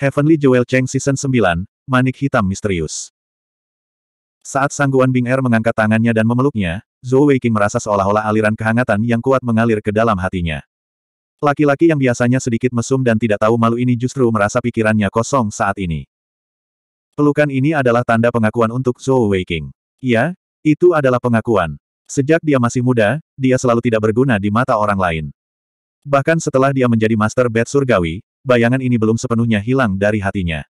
Heavenly Jewel Cheng Season 9, Manik Hitam Misterius. Saat Sangguan Bing Er mengangkat tangannya dan memeluknya, Zhou Weiqing merasa seolah-olah aliran kehangatan yang kuat mengalir ke dalam hatinya. Laki-laki yang biasanya sedikit mesum dan tidak tahu malu ini justru merasa pikirannya kosong saat ini. Pelukan ini adalah tanda pengakuan untuk Zhou Weiqing. Ya, itu adalah pengakuan. Sejak dia masih muda, dia selalu tidak berguna di mata orang lain. Bahkan setelah dia menjadi Master Bed Surgawi, bayangan ini belum sepenuhnya hilang dari hatinya.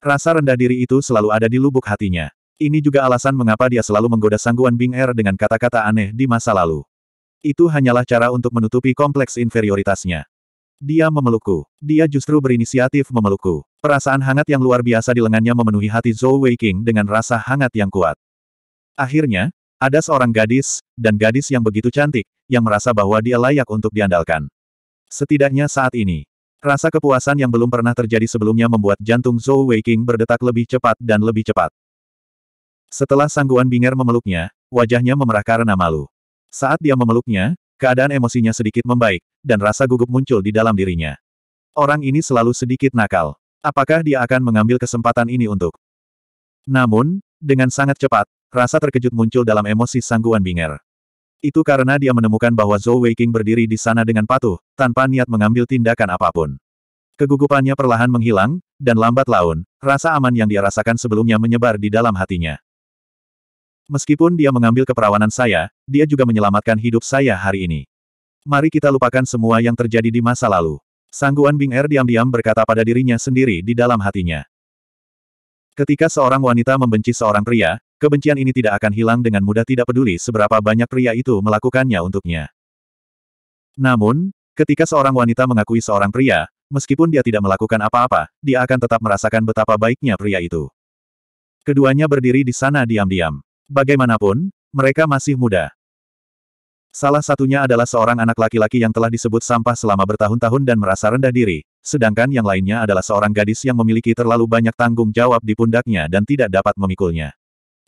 Rasa rendah diri itu selalu ada di lubuk hatinya. Ini juga alasan mengapa dia selalu menggoda sangguan Bing Er dengan kata-kata aneh di masa lalu. Itu hanyalah cara untuk menutupi kompleks inferioritasnya. Dia memelukku. Dia justru berinisiatif memelukku. Perasaan hangat yang luar biasa di lengannya memenuhi hati Zhou Weiqing dengan rasa hangat yang kuat. Akhirnya, ada seorang gadis, dan gadis yang begitu cantik, yang merasa bahwa dia layak untuk diandalkan. Setidaknya saat ini, Rasa kepuasan yang belum pernah terjadi sebelumnya membuat jantung Zhou Weiqing berdetak lebih cepat dan lebih cepat. Setelah sangguan Bing'er memeluknya, wajahnya memerah karena malu. Saat dia memeluknya, keadaan emosinya sedikit membaik, dan rasa gugup muncul di dalam dirinya. Orang ini selalu sedikit nakal. Apakah dia akan mengambil kesempatan ini untuk? Namun, dengan sangat cepat, rasa terkejut muncul dalam emosi sangguan Bing'er. Itu karena dia menemukan bahwa Zhou Weiqing berdiri di sana dengan patuh, tanpa niat mengambil tindakan apapun. Kegugupannya perlahan menghilang, dan lambat laun, rasa aman yang dia rasakan sebelumnya menyebar di dalam hatinya. Meskipun dia mengambil keperawanan saya, dia juga menyelamatkan hidup saya hari ini. Mari kita lupakan semua yang terjadi di masa lalu. Sangguan Bing Er diam-diam berkata pada dirinya sendiri di dalam hatinya. Ketika seorang wanita membenci seorang pria, Kebencian ini tidak akan hilang dengan mudah tidak peduli seberapa banyak pria itu melakukannya untuknya. Namun, ketika seorang wanita mengakui seorang pria, meskipun dia tidak melakukan apa-apa, dia akan tetap merasakan betapa baiknya pria itu. Keduanya berdiri di sana diam-diam. Bagaimanapun, mereka masih muda. Salah satunya adalah seorang anak laki-laki yang telah disebut sampah selama bertahun-tahun dan merasa rendah diri, sedangkan yang lainnya adalah seorang gadis yang memiliki terlalu banyak tanggung jawab di pundaknya dan tidak dapat memikulnya.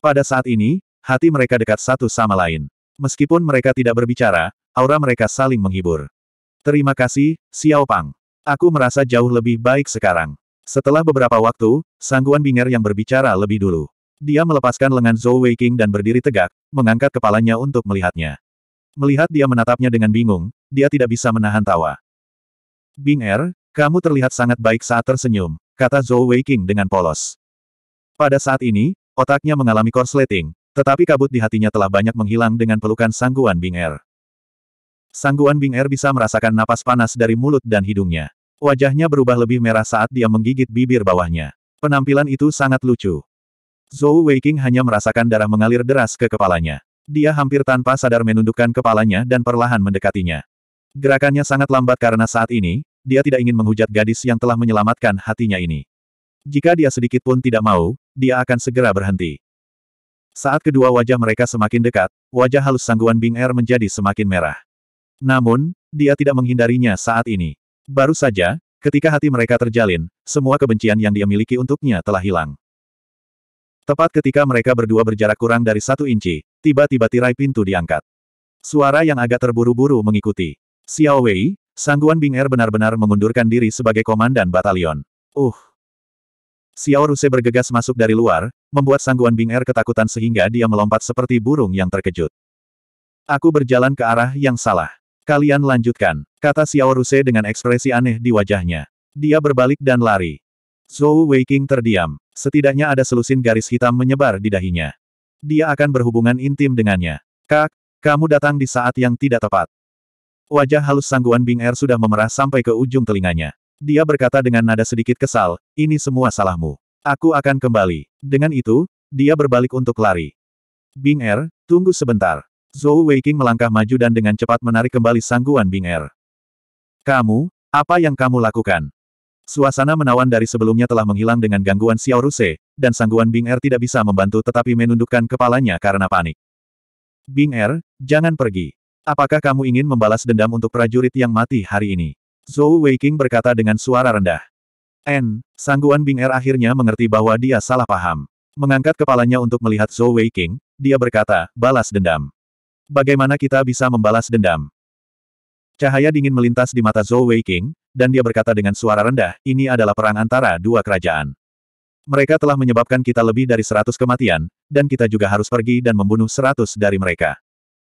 Pada saat ini, hati mereka dekat satu sama lain. Meskipun mereka tidak berbicara, aura mereka saling menghibur. Terima kasih, Xiao Pang. Aku merasa jauh lebih baik sekarang. Setelah beberapa waktu, sangguan Binger yang berbicara lebih dulu. Dia melepaskan lengan Zhou Weiqing dan berdiri tegak, mengangkat kepalanya untuk melihatnya. Melihat dia menatapnya dengan bingung, dia tidak bisa menahan tawa. Bing Er, kamu terlihat sangat baik saat tersenyum, kata Zhou Weiqing dengan polos. Pada saat ini, Otaknya mengalami korsleting, tetapi kabut di hatinya telah banyak menghilang dengan pelukan sangguan Bing Er. Sangguan Bing Er bisa merasakan napas panas dari mulut dan hidungnya. Wajahnya berubah lebih merah saat dia menggigit bibir bawahnya. Penampilan itu sangat lucu. Zhou Weiqing hanya merasakan darah mengalir deras ke kepalanya. Dia hampir tanpa sadar menundukkan kepalanya dan perlahan mendekatinya. Gerakannya sangat lambat karena saat ini, dia tidak ingin menghujat gadis yang telah menyelamatkan hatinya ini. Jika dia sedikit pun tidak mau, dia akan segera berhenti. Saat kedua wajah mereka semakin dekat, wajah halus sangguan Bing Er menjadi semakin merah. Namun, dia tidak menghindarinya saat ini. Baru saja, ketika hati mereka terjalin, semua kebencian yang dia miliki untuknya telah hilang. Tepat ketika mereka berdua berjarak kurang dari satu inci, tiba-tiba tirai pintu diangkat. Suara yang agak terburu-buru mengikuti. Xiao Wei, sangguan Bing Er benar-benar mengundurkan diri sebagai komandan batalion. Uh, Xiao Ruse bergegas masuk dari luar, membuat sangguan Bing Er ketakutan sehingga dia melompat seperti burung yang terkejut. Aku berjalan ke arah yang salah. Kalian lanjutkan, kata Xiao Ruse dengan ekspresi aneh di wajahnya. Dia berbalik dan lari. Zhou Weiking terdiam. Setidaknya ada selusin garis hitam menyebar di dahinya. Dia akan berhubungan intim dengannya. Kak, kamu datang di saat yang tidak tepat. Wajah halus sangguan Bing Er sudah memerah sampai ke ujung telinganya. Dia berkata dengan nada sedikit kesal, ini semua salahmu. Aku akan kembali. Dengan itu, dia berbalik untuk lari. Bing Er, tunggu sebentar. Zhou Weiqing melangkah maju dan dengan cepat menarik kembali sangguan Bing Er. Kamu, apa yang kamu lakukan? Suasana menawan dari sebelumnya telah menghilang dengan gangguan Xiao Ruse, dan sangguan Bing Er tidak bisa membantu tetapi menundukkan kepalanya karena panik. Bing Er, jangan pergi. Apakah kamu ingin membalas dendam untuk prajurit yang mati hari ini? Zhou Weiqing berkata dengan suara rendah. N, sangguan Bing Er akhirnya mengerti bahwa dia salah paham. Mengangkat kepalanya untuk melihat Zhou Weiqing, dia berkata, balas dendam. Bagaimana kita bisa membalas dendam? Cahaya dingin melintas di mata Zhou Weiqing, dan dia berkata dengan suara rendah, ini adalah perang antara dua kerajaan. Mereka telah menyebabkan kita lebih dari seratus kematian, dan kita juga harus pergi dan membunuh seratus dari mereka.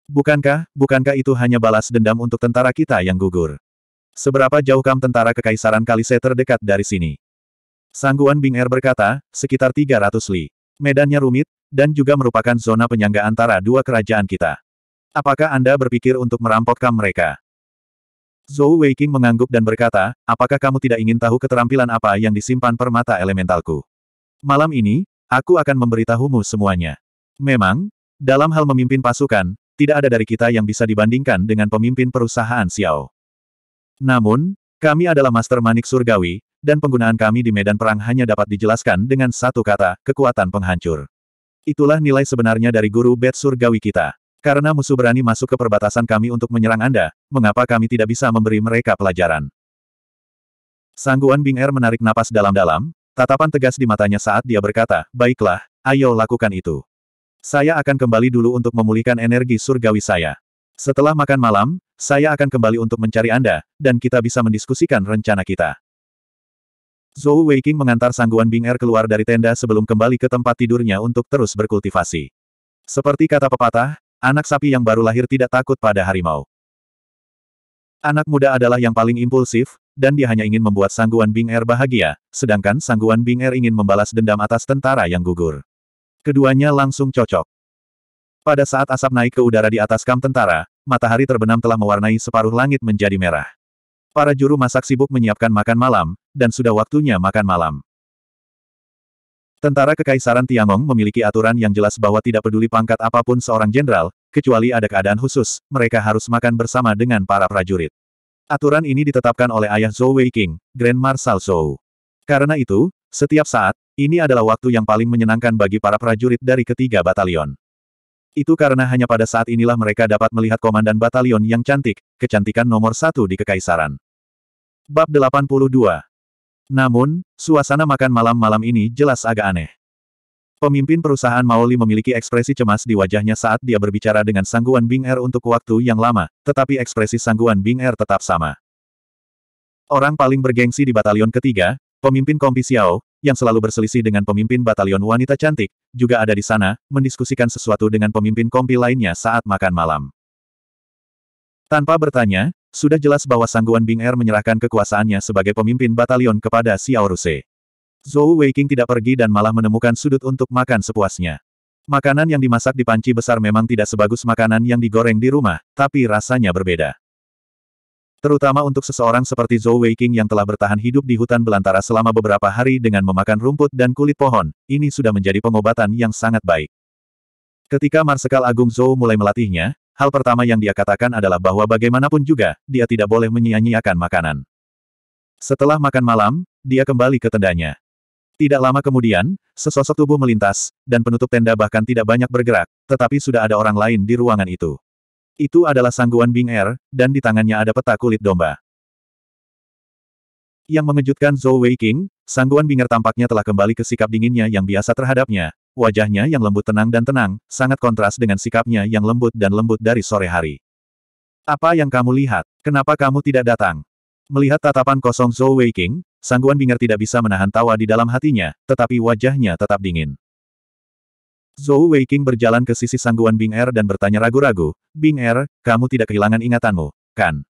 Bukankah, bukankah itu hanya balas dendam untuk tentara kita yang gugur? Seberapa jauh kam tentara kekaisaran Kalise terdekat dari sini? Sangguan Bing Er berkata, sekitar 300 li. Medannya rumit, dan juga merupakan zona penyangga antara dua kerajaan kita. Apakah Anda berpikir untuk merampokkan mereka? Zhou Weiqing mengangguk dan berkata, apakah kamu tidak ingin tahu keterampilan apa yang disimpan permata elementalku? Malam ini, aku akan memberitahumu semuanya. Memang, dalam hal memimpin pasukan, tidak ada dari kita yang bisa dibandingkan dengan pemimpin perusahaan Xiao. Namun, kami adalah master manik surgawi, dan penggunaan kami di medan perang hanya dapat dijelaskan dengan satu kata, kekuatan penghancur. Itulah nilai sebenarnya dari guru bed surgawi kita. Karena musuh berani masuk ke perbatasan kami untuk menyerang Anda, mengapa kami tidak bisa memberi mereka pelajaran? Sangguan Bing Er menarik napas dalam-dalam, tatapan tegas di matanya saat dia berkata, Baiklah, ayo lakukan itu. Saya akan kembali dulu untuk memulihkan energi surgawi saya. Setelah makan malam, saya akan kembali untuk mencari Anda, dan kita bisa mendiskusikan rencana kita. Zhou Weiqing mengantar sangguan Bing Er keluar dari tenda sebelum kembali ke tempat tidurnya untuk terus berkultivasi. Seperti kata pepatah, anak sapi yang baru lahir tidak takut pada harimau. Anak muda adalah yang paling impulsif, dan dia hanya ingin membuat sangguan Bing Er bahagia, sedangkan sangguan Bing Er ingin membalas dendam atas tentara yang gugur. Keduanya langsung cocok. Pada saat asap naik ke udara di atas kamp tentara, matahari terbenam telah mewarnai separuh langit menjadi merah. Para juru masak sibuk menyiapkan makan malam, dan sudah waktunya makan malam. Tentara Kekaisaran Tiangong memiliki aturan yang jelas bahwa tidak peduli pangkat apapun seorang jenderal, kecuali ada keadaan khusus, mereka harus makan bersama dengan para prajurit. Aturan ini ditetapkan oleh ayah Zhou Weiqing, Grand Marshal Zhou. Karena itu, setiap saat, ini adalah waktu yang paling menyenangkan bagi para prajurit dari ketiga batalion. Itu karena hanya pada saat inilah mereka dapat melihat komandan batalion yang cantik, kecantikan nomor satu di kekaisaran. Bab 82 Namun, suasana makan malam malam ini jelas agak aneh. Pemimpin perusahaan Maoli memiliki ekspresi cemas di wajahnya saat dia berbicara dengan Sangguan Bing Er untuk waktu yang lama, tetapi ekspresi Sangguan Bing Er tetap sama. Orang paling bergengsi di batalion ketiga, pemimpin Kompi Xiao, yang selalu berselisih dengan pemimpin batalion wanita cantik, juga ada di sana, mendiskusikan sesuatu dengan pemimpin kompi lainnya saat makan malam. Tanpa bertanya, sudah jelas bahwa Sangguan Bing Er menyerahkan kekuasaannya sebagai pemimpin batalion kepada Xiao Ruse. Zhou Weiqing tidak pergi dan malah menemukan sudut untuk makan sepuasnya. Makanan yang dimasak di panci besar memang tidak sebagus makanan yang digoreng di rumah, tapi rasanya berbeda. Terutama untuk seseorang seperti Zhou Weiqing yang telah bertahan hidup di hutan belantara selama beberapa hari dengan memakan rumput dan kulit pohon, ini sudah menjadi pengobatan yang sangat baik. Ketika Marsekal Agung Zhou mulai melatihnya, hal pertama yang dia katakan adalah bahwa bagaimanapun juga, dia tidak boleh menyia-nyiakan makanan. Setelah makan malam, dia kembali ke tendanya. Tidak lama kemudian, sesosok tubuh melintas, dan penutup tenda bahkan tidak banyak bergerak, tetapi sudah ada orang lain di ruangan itu. Itu adalah sangguan Bing Er, dan di tangannya ada peta kulit domba. Yang mengejutkan Zhou Weiqing, sangguan Bing Er tampaknya telah kembali ke sikap dinginnya yang biasa terhadapnya, wajahnya yang lembut tenang dan tenang, sangat kontras dengan sikapnya yang lembut dan lembut dari sore hari. Apa yang kamu lihat? Kenapa kamu tidak datang? Melihat tatapan kosong Zhou Weiqing, sangguan Bing Er tidak bisa menahan tawa di dalam hatinya, tetapi wajahnya tetap dingin. Zhou Weiqing berjalan ke sisi sangguan Bing Er dan bertanya ragu-ragu, Bing Er, kamu tidak kehilangan ingatanmu, kan?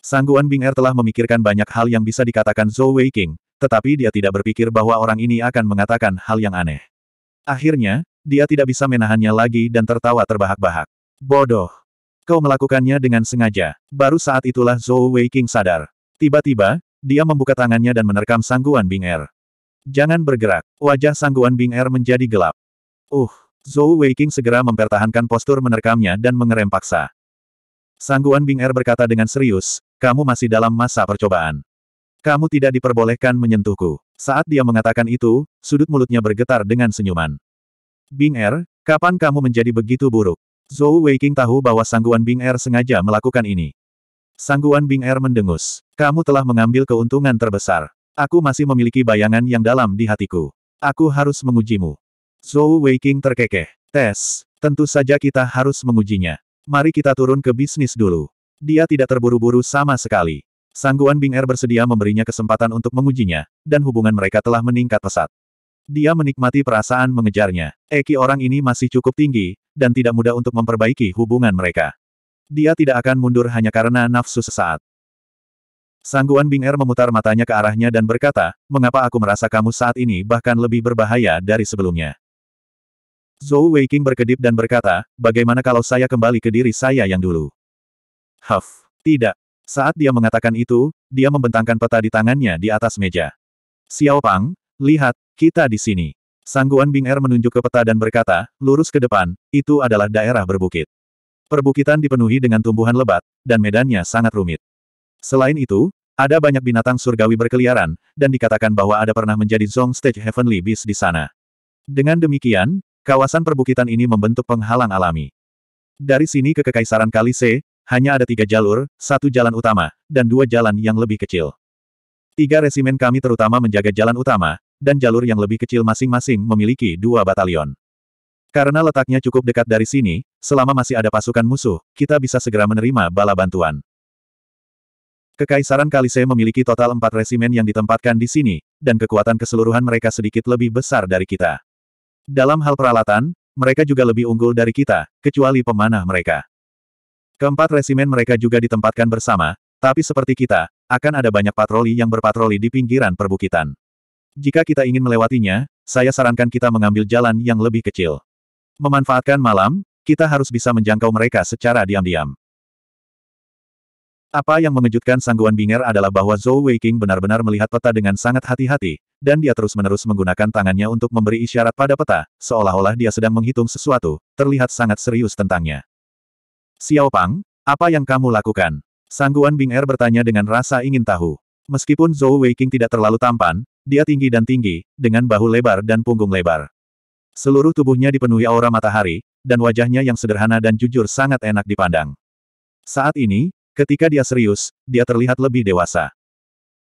Sangguan Bing Er telah memikirkan banyak hal yang bisa dikatakan Zhou Weiqing, tetapi dia tidak berpikir bahwa orang ini akan mengatakan hal yang aneh. Akhirnya, dia tidak bisa menahannya lagi dan tertawa terbahak-bahak. Bodoh! Kau melakukannya dengan sengaja. Baru saat itulah Zhou Weiqing sadar. Tiba-tiba, dia membuka tangannya dan menerkam sangguan Bing Er. Jangan bergerak. Wajah sangguan Bing Er menjadi gelap. Uh, Zhou Weiqing segera mempertahankan postur menerkamnya dan mengerem paksa. Sangguan Bing Er berkata dengan serius, kamu masih dalam masa percobaan. Kamu tidak diperbolehkan menyentuhku. Saat dia mengatakan itu, sudut mulutnya bergetar dengan senyuman. Bing Er, kapan kamu menjadi begitu buruk? Zhou Weiqing tahu bahwa sangguan Bing Er sengaja melakukan ini. Sangguan Bing Er mendengus. Kamu telah mengambil keuntungan terbesar. Aku masih memiliki bayangan yang dalam di hatiku. Aku harus mengujimu. Zhou Weiking terkekeh. Tes, tentu saja kita harus mengujinya. Mari kita turun ke bisnis dulu. Dia tidak terburu-buru sama sekali. Sangguan Bing Er bersedia memberinya kesempatan untuk mengujinya, dan hubungan mereka telah meningkat pesat. Dia menikmati perasaan mengejarnya. Eki orang ini masih cukup tinggi, dan tidak mudah untuk memperbaiki hubungan mereka. Dia tidak akan mundur hanya karena nafsu sesaat. Sangguan Bing Er memutar matanya ke arahnya dan berkata, mengapa aku merasa kamu saat ini bahkan lebih berbahaya dari sebelumnya. Zhou Weiqing berkedip dan berkata, bagaimana kalau saya kembali ke diri saya yang dulu? Huff, tidak. Saat dia mengatakan itu, dia membentangkan peta di tangannya di atas meja. Xiao Pang, lihat, kita di sini. Sangguan Bing Er menunjuk ke peta dan berkata, lurus ke depan, itu adalah daerah berbukit. Perbukitan dipenuhi dengan tumbuhan lebat, dan medannya sangat rumit. Selain itu, ada banyak binatang surgawi berkeliaran, dan dikatakan bahwa ada pernah menjadi Zong Stage Heavenly Beast di sana. Dengan demikian, kawasan perbukitan ini membentuk penghalang alami. Dari sini ke Kekaisaran Kalise, hanya ada tiga jalur, satu jalan utama, dan dua jalan yang lebih kecil. Tiga resimen kami terutama menjaga jalan utama, dan jalur yang lebih kecil masing-masing memiliki dua batalion. Karena letaknya cukup dekat dari sini, selama masih ada pasukan musuh, kita bisa segera menerima bala bantuan. Kekaisaran Kalise memiliki total empat resimen yang ditempatkan di sini, dan kekuatan keseluruhan mereka sedikit lebih besar dari kita. Dalam hal peralatan, mereka juga lebih unggul dari kita, kecuali pemanah mereka. Keempat resimen mereka juga ditempatkan bersama, tapi seperti kita, akan ada banyak patroli yang berpatroli di pinggiran perbukitan. Jika kita ingin melewatinya, saya sarankan kita mengambil jalan yang lebih kecil. Memanfaatkan malam, kita harus bisa menjangkau mereka secara diam-diam. Apa yang mengejutkan Sangguan Binger adalah bahwa Zhou Weiqing benar-benar melihat peta dengan sangat hati-hati, dan dia terus-menerus menggunakan tangannya untuk memberi isyarat pada peta, seolah-olah dia sedang menghitung sesuatu, terlihat sangat serius tentangnya. Xiao Pang, apa yang kamu lakukan? Sangguan Binger bertanya dengan rasa ingin tahu. Meskipun Zhou Weiqing tidak terlalu tampan, dia tinggi dan tinggi, dengan bahu lebar dan punggung lebar. Seluruh tubuhnya dipenuhi aura matahari, dan wajahnya yang sederhana dan jujur sangat enak dipandang. Saat ini, Ketika dia serius, dia terlihat lebih dewasa.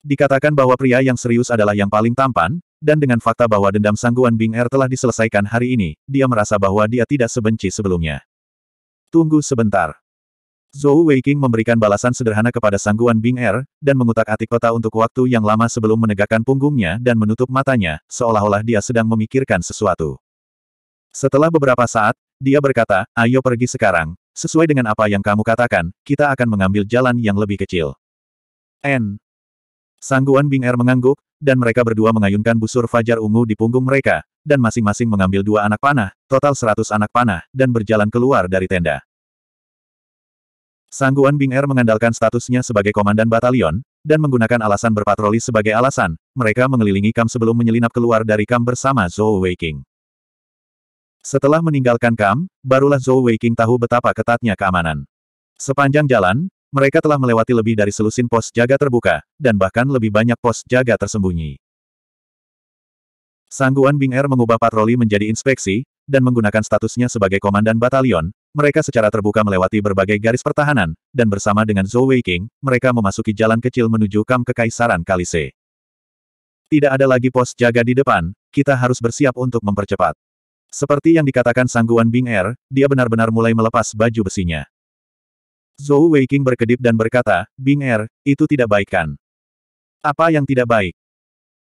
Dikatakan bahwa pria yang serius adalah yang paling tampan, dan dengan fakta bahwa dendam sangguan Bing Er telah diselesaikan hari ini, dia merasa bahwa dia tidak sebenci sebelumnya. Tunggu sebentar. Zhou Weiqing memberikan balasan sederhana kepada sangguan Bing Er, dan mengutak-atik kota untuk waktu yang lama sebelum menegakkan punggungnya dan menutup matanya, seolah-olah dia sedang memikirkan sesuatu. Setelah beberapa saat, dia berkata, ayo pergi sekarang, Sesuai dengan apa yang kamu katakan, kita akan mengambil jalan yang lebih kecil. N. Sangguan Bing Er mengangguk, dan mereka berdua mengayunkan busur fajar ungu di punggung mereka, dan masing-masing mengambil dua anak panah, total seratus anak panah, dan berjalan keluar dari tenda. Sangguan Bing Er mengandalkan statusnya sebagai komandan batalion, dan menggunakan alasan berpatroli sebagai alasan, mereka mengelilingi kam sebelum menyelinap keluar dari kam bersama Zhou Weiqing. Setelah meninggalkan Kam, barulah Zhou Weiqing tahu betapa ketatnya keamanan. Sepanjang jalan, mereka telah melewati lebih dari selusin pos jaga terbuka, dan bahkan lebih banyak pos jaga tersembunyi. Sangguan Bing Er mengubah patroli menjadi inspeksi, dan menggunakan statusnya sebagai komandan batalion, mereka secara terbuka melewati berbagai garis pertahanan, dan bersama dengan Zhou Weiqing, mereka memasuki jalan kecil menuju kam kekaisaran Kalise. Tidak ada lagi pos jaga di depan, kita harus bersiap untuk mempercepat. Seperti yang dikatakan sangguan Bing Er, dia benar-benar mulai melepas baju besinya. Zhou Weiqing berkedip dan berkata, Bing Er, itu tidak baik kan? Apa yang tidak baik?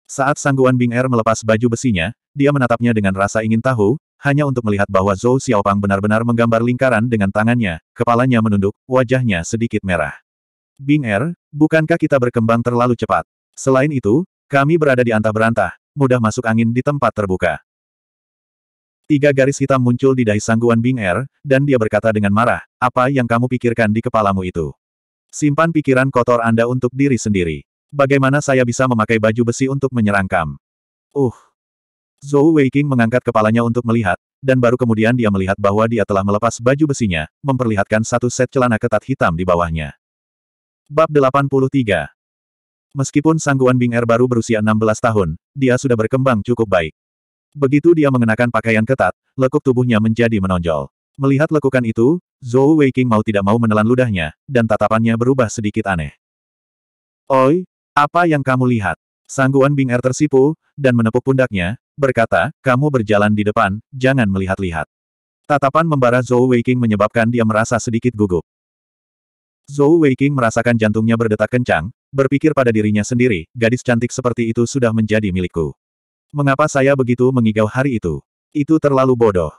Saat sangguan Bing Er melepas baju besinya, dia menatapnya dengan rasa ingin tahu, hanya untuk melihat bahwa Zhou Xiaopang benar-benar menggambar lingkaran dengan tangannya, kepalanya menunduk, wajahnya sedikit merah. Bing Er, bukankah kita berkembang terlalu cepat? Selain itu, kami berada di antah berantah, mudah masuk angin di tempat terbuka. Tiga garis hitam muncul di dahi sangguan Bing Er, dan dia berkata dengan marah, apa yang kamu pikirkan di kepalamu itu? Simpan pikiran kotor Anda untuk diri sendiri. Bagaimana saya bisa memakai baju besi untuk menyerang Kam? Uh! Zhou Weiqing mengangkat kepalanya untuk melihat, dan baru kemudian dia melihat bahwa dia telah melepas baju besinya, memperlihatkan satu set celana ketat hitam di bawahnya. Bab 83 Meskipun sangguan Bing Er baru berusia 16 tahun, dia sudah berkembang cukup baik. Begitu dia mengenakan pakaian ketat, lekuk tubuhnya menjadi menonjol. Melihat lekukan itu, Zhou Weiqing mau tidak mau menelan ludahnya, dan tatapannya berubah sedikit aneh. Oi, apa yang kamu lihat? Sangguan Bing Er tersipu, dan menepuk pundaknya, berkata, kamu berjalan di depan, jangan melihat-lihat. Tatapan membara Zhou Weiqing menyebabkan dia merasa sedikit gugup. Zhou Weiqing merasakan jantungnya berdetak kencang, berpikir pada dirinya sendiri, gadis cantik seperti itu sudah menjadi milikku. Mengapa saya begitu mengigau hari itu? Itu terlalu bodoh.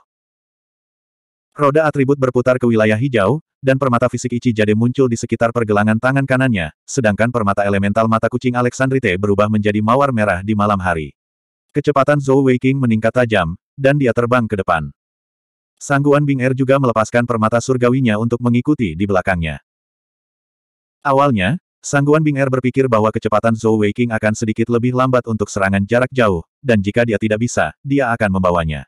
Roda atribut berputar ke wilayah hijau, dan permata fisik Ichijade muncul di sekitar pergelangan tangan kanannya, sedangkan permata elemental mata kucing Alexandrite berubah menjadi mawar merah di malam hari. Kecepatan Zhou Weiqing meningkat tajam, dan dia terbang ke depan. Sangguan Bing Er juga melepaskan permata surgawinya untuk mengikuti di belakangnya. Awalnya, Sangguan Bing Er berpikir bahwa kecepatan Zhou Weiqing akan sedikit lebih lambat untuk serangan jarak jauh, dan jika dia tidak bisa, dia akan membawanya.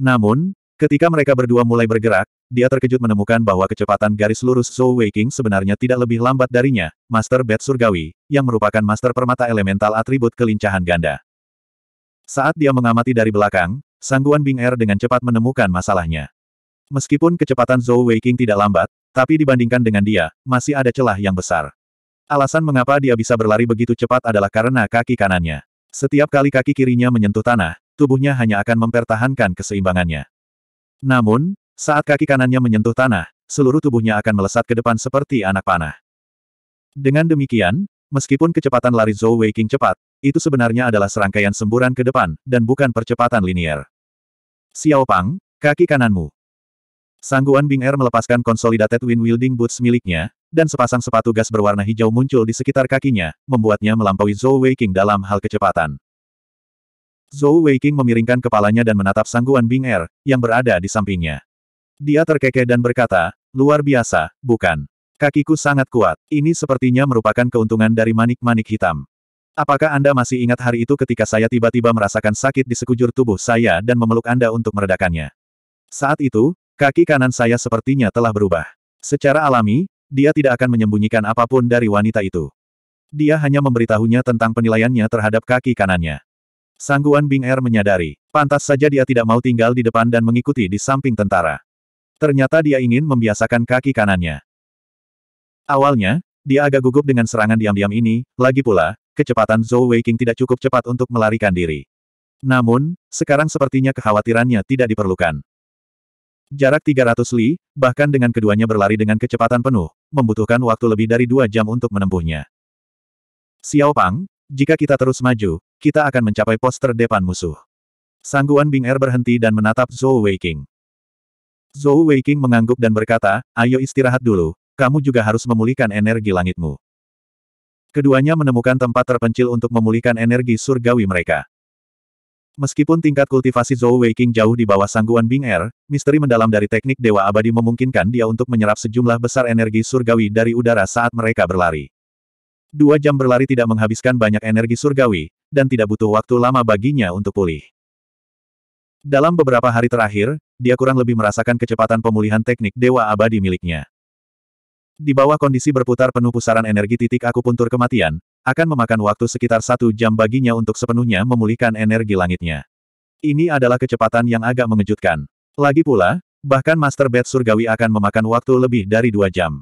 Namun, ketika mereka berdua mulai bergerak, dia terkejut menemukan bahwa kecepatan garis lurus Zhou Weiqing sebenarnya tidak lebih lambat darinya, Master Bed Surgawi, yang merupakan Master Permata Elemental Atribut Kelincahan Ganda. Saat dia mengamati dari belakang, Sangguan Bing Er dengan cepat menemukan masalahnya. Meskipun kecepatan Zhou Weiqing tidak lambat, tapi dibandingkan dengan dia, masih ada celah yang besar. Alasan mengapa dia bisa berlari begitu cepat adalah karena kaki kanannya. Setiap kali kaki kirinya menyentuh tanah, tubuhnya hanya akan mempertahankan keseimbangannya. Namun, saat kaki kanannya menyentuh tanah, seluruh tubuhnya akan melesat ke depan seperti anak panah. Dengan demikian, meskipun kecepatan lari Zhou Weiqing cepat, itu sebenarnya adalah serangkaian semburan ke depan, dan bukan percepatan linier. Xiao Pang, kaki kananmu. Sangguan Bing Er melepaskan konsolidated Wind Wielding Boots miliknya, dan sepasang sepatu gas berwarna hijau muncul di sekitar kakinya, membuatnya melampaui Zhou Weiqing dalam hal kecepatan. Zhou Weiqing memiringkan kepalanya dan menatap Sangguan Bing Er, yang berada di sampingnya. Dia terkekeh dan berkata, luar biasa, bukan. Kakiku sangat kuat, ini sepertinya merupakan keuntungan dari manik-manik hitam. Apakah Anda masih ingat hari itu ketika saya tiba-tiba merasakan sakit di sekujur tubuh saya dan memeluk Anda untuk meredakannya? Saat itu, Kaki kanan saya sepertinya telah berubah. Secara alami, dia tidak akan menyembunyikan apapun dari wanita itu. Dia hanya memberitahunya tentang penilaiannya terhadap kaki kanannya. Sangguan Bing Er menyadari, pantas saja dia tidak mau tinggal di depan dan mengikuti di samping tentara. Ternyata dia ingin membiasakan kaki kanannya. Awalnya, dia agak gugup dengan serangan diam-diam ini, lagi pula, kecepatan Zhou Weiking tidak cukup cepat untuk melarikan diri. Namun, sekarang sepertinya kekhawatirannya tidak diperlukan. Jarak 300 li, bahkan dengan keduanya berlari dengan kecepatan penuh, membutuhkan waktu lebih dari dua jam untuk menempuhnya. Xiao Pang, jika kita terus maju, kita akan mencapai poster depan musuh. Sangguan Bing Er berhenti dan menatap Zhou Weiqing. Zhou Weiqing mengangguk dan berkata, ayo istirahat dulu, kamu juga harus memulihkan energi langitmu. Keduanya menemukan tempat terpencil untuk memulihkan energi surgawi mereka. Meskipun tingkat kultivasi Zhou Weiqing jauh di bawah sangguan Bing Er, misteri mendalam dari teknik Dewa Abadi memungkinkan dia untuk menyerap sejumlah besar energi surgawi dari udara saat mereka berlari. Dua jam berlari tidak menghabiskan banyak energi surgawi, dan tidak butuh waktu lama baginya untuk pulih. Dalam beberapa hari terakhir, dia kurang lebih merasakan kecepatan pemulihan teknik Dewa Abadi miliknya. Di bawah kondisi berputar penuh pusaran energi titik aku puntur kematian, akan memakan waktu sekitar satu jam baginya untuk sepenuhnya memulihkan energi langitnya. Ini adalah kecepatan yang agak mengejutkan. Lagi pula, bahkan Master Bed Surgawi akan memakan waktu lebih dari dua jam.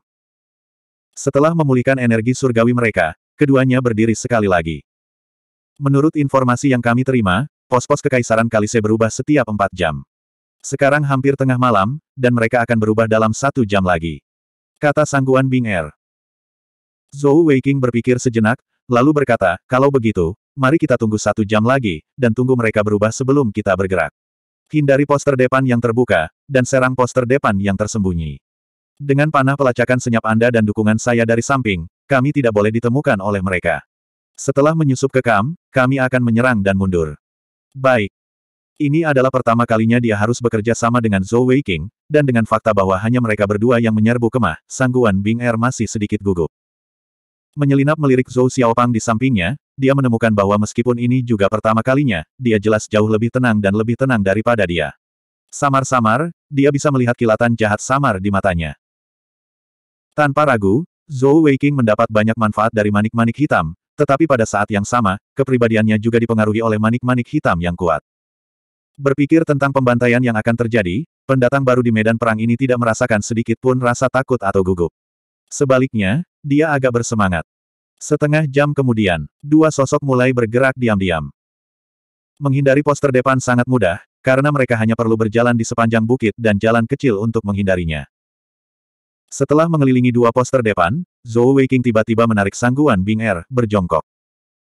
Setelah memulihkan energi surgawi mereka, keduanya berdiri sekali lagi. Menurut informasi yang kami terima, pos-pos kekaisaran Kalise berubah setiap empat jam. Sekarang hampir tengah malam, dan mereka akan berubah dalam satu jam lagi. Kata sangguan Bing Er. Zhou Weiking berpikir sejenak, lalu berkata, kalau begitu, mari kita tunggu satu jam lagi, dan tunggu mereka berubah sebelum kita bergerak. Hindari poster depan yang terbuka, dan serang poster depan yang tersembunyi. Dengan panah pelacakan senyap Anda dan dukungan saya dari samping, kami tidak boleh ditemukan oleh mereka. Setelah menyusup ke kam, kami akan menyerang dan mundur. Baik. Ini adalah pertama kalinya dia harus bekerja sama dengan Zhou Weiqing, dan dengan fakta bahwa hanya mereka berdua yang menyerbu kemah, sangguan Bing Er masih sedikit gugup. Menyelinap melirik Zhou Xiaopang di sampingnya, dia menemukan bahwa meskipun ini juga pertama kalinya, dia jelas jauh lebih tenang dan lebih tenang daripada dia. Samar-samar, dia bisa melihat kilatan jahat samar di matanya. Tanpa ragu, Zhou Weiqing mendapat banyak manfaat dari manik-manik hitam, tetapi pada saat yang sama, kepribadiannya juga dipengaruhi oleh manik-manik hitam yang kuat. Berpikir tentang pembantaian yang akan terjadi, pendatang baru di medan perang ini tidak merasakan sedikit pun rasa takut atau gugup. Sebaliknya, dia agak bersemangat. Setengah jam kemudian, dua sosok mulai bergerak diam-diam. Menghindari poster depan sangat mudah, karena mereka hanya perlu berjalan di sepanjang bukit dan jalan kecil untuk menghindarinya. Setelah mengelilingi dua poster depan, Zhou Weiqing tiba-tiba menarik sangguan Bing Er, berjongkok.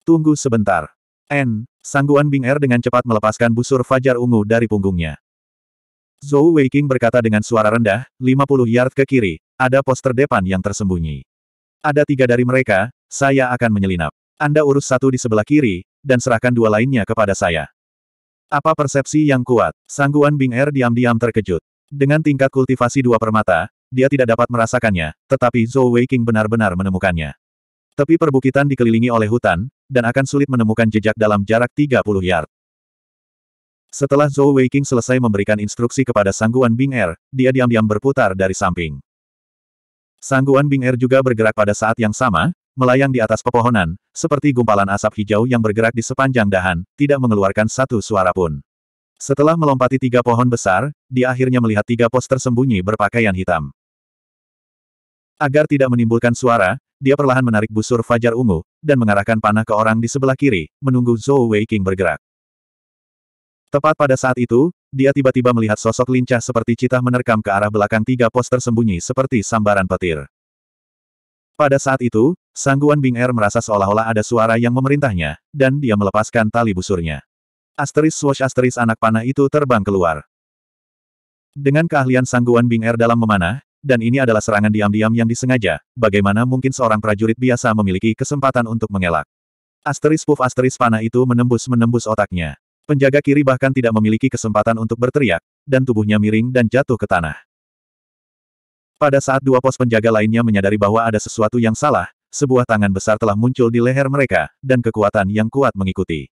Tunggu sebentar. N. Sangguan Bing Er dengan cepat melepaskan busur fajar ungu dari punggungnya. Zhou Weiqing berkata dengan suara rendah, 50 yard ke kiri, ada poster depan yang tersembunyi. Ada tiga dari mereka, saya akan menyelinap. Anda urus satu di sebelah kiri, dan serahkan dua lainnya kepada saya. Apa persepsi yang kuat? Sangguan Bing Er diam-diam terkejut. Dengan tingkat kultivasi dua permata, dia tidak dapat merasakannya, tetapi Zhou Weiking benar-benar menemukannya. Tepi perbukitan dikelilingi oleh hutan, dan akan sulit menemukan jejak dalam jarak 30 yard. Setelah Zhou Weiking selesai memberikan instruksi kepada Sangguan Bing Er, dia diam-diam berputar dari samping. Sangguan Bing Er juga bergerak pada saat yang sama, melayang di atas pepohonan, seperti gumpalan asap hijau yang bergerak di sepanjang dahan, tidak mengeluarkan satu suara pun. Setelah melompati tiga pohon besar, dia akhirnya melihat tiga pos tersembunyi berpakaian hitam. Agar tidak menimbulkan suara, dia perlahan menarik busur fajar ungu, dan mengarahkan panah ke orang di sebelah kiri, menunggu Zhou Wei King bergerak. Tepat pada saat itu, dia tiba-tiba melihat sosok lincah seperti citah menerkam ke arah belakang tiga pos tersembunyi seperti sambaran petir. Pada saat itu, sangguan Bing Er merasa seolah-olah ada suara yang memerintahnya, dan dia melepaskan tali busurnya. Asteris Swash Asteris anak panah itu terbang keluar. Dengan keahlian sangguan Bing Er dalam memanah, dan ini adalah serangan diam-diam yang disengaja, bagaimana mungkin seorang prajurit biasa memiliki kesempatan untuk mengelak. Asteris Puff Asteris panah itu menembus-menembus otaknya. Penjaga kiri bahkan tidak memiliki kesempatan untuk berteriak, dan tubuhnya miring dan jatuh ke tanah. Pada saat dua pos penjaga lainnya menyadari bahwa ada sesuatu yang salah, sebuah tangan besar telah muncul di leher mereka, dan kekuatan yang kuat mengikuti.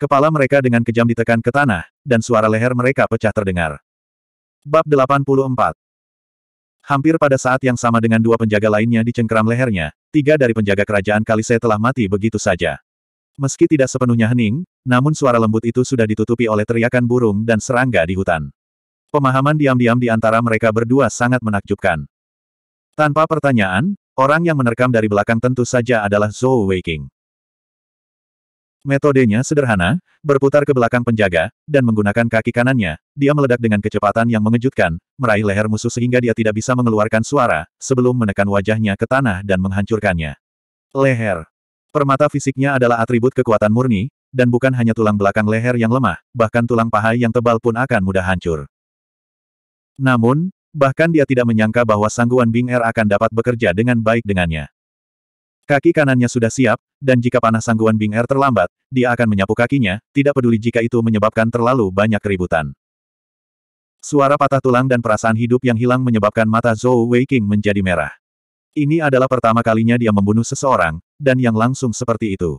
Kepala mereka dengan kejam ditekan ke tanah, dan suara leher mereka pecah terdengar. Bab 84 Hampir pada saat yang sama dengan dua penjaga lainnya dicengkram lehernya, tiga dari penjaga kerajaan Kalise telah mati begitu saja. Meski tidak sepenuhnya hening, namun suara lembut itu sudah ditutupi oleh teriakan burung dan serangga di hutan. Pemahaman diam-diam di antara mereka berdua sangat menakjubkan. Tanpa pertanyaan, orang yang menerkam dari belakang tentu saja adalah Zhou Weiqing. Metodenya sederhana, berputar ke belakang penjaga, dan menggunakan kaki kanannya, dia meledak dengan kecepatan yang mengejutkan, meraih leher musuh sehingga dia tidak bisa mengeluarkan suara, sebelum menekan wajahnya ke tanah dan menghancurkannya. Leher Permata fisiknya adalah atribut kekuatan murni, dan bukan hanya tulang belakang leher yang lemah, bahkan tulang paha yang tebal pun akan mudah hancur. Namun, bahkan dia tidak menyangka bahwa sangguan Bing Er akan dapat bekerja dengan baik dengannya. Kaki kanannya sudah siap, dan jika panah sangguan Bing Er terlambat, dia akan menyapu kakinya, tidak peduli jika itu menyebabkan terlalu banyak keributan. Suara patah tulang dan perasaan hidup yang hilang menyebabkan mata Zhou Weiqing menjadi merah. Ini adalah pertama kalinya dia membunuh seseorang, dan yang langsung seperti itu.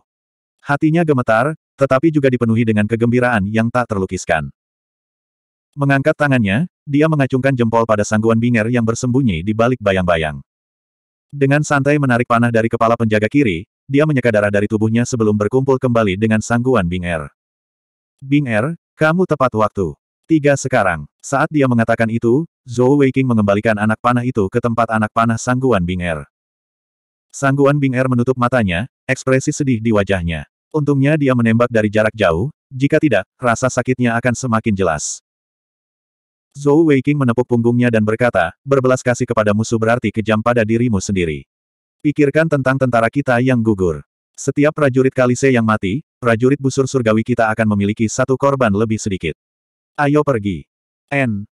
Hatinya gemetar, tetapi juga dipenuhi dengan kegembiraan yang tak terlukiskan. Mengangkat tangannya, dia mengacungkan jempol pada sangguan binger yang bersembunyi di balik bayang-bayang. Dengan santai menarik panah dari kepala penjaga kiri, dia menyeka darah dari tubuhnya sebelum berkumpul kembali dengan sangguan binger. Binger, kamu tepat waktu. Tiga sekarang. Saat dia mengatakan itu, Zhou Weiqing mengembalikan anak panah itu ke tempat anak panah Sangguan Bing Er. Sangguan Bing Er menutup matanya, ekspresi sedih di wajahnya. Untungnya dia menembak dari jarak jauh, jika tidak, rasa sakitnya akan semakin jelas. Zhou Weiqing menepuk punggungnya dan berkata, berbelas kasih kepada musuh berarti kejam pada dirimu sendiri. Pikirkan tentang tentara kita yang gugur. Setiap prajurit Kalise yang mati, prajurit busur surgawi kita akan memiliki satu korban lebih sedikit. Ayo pergi. N.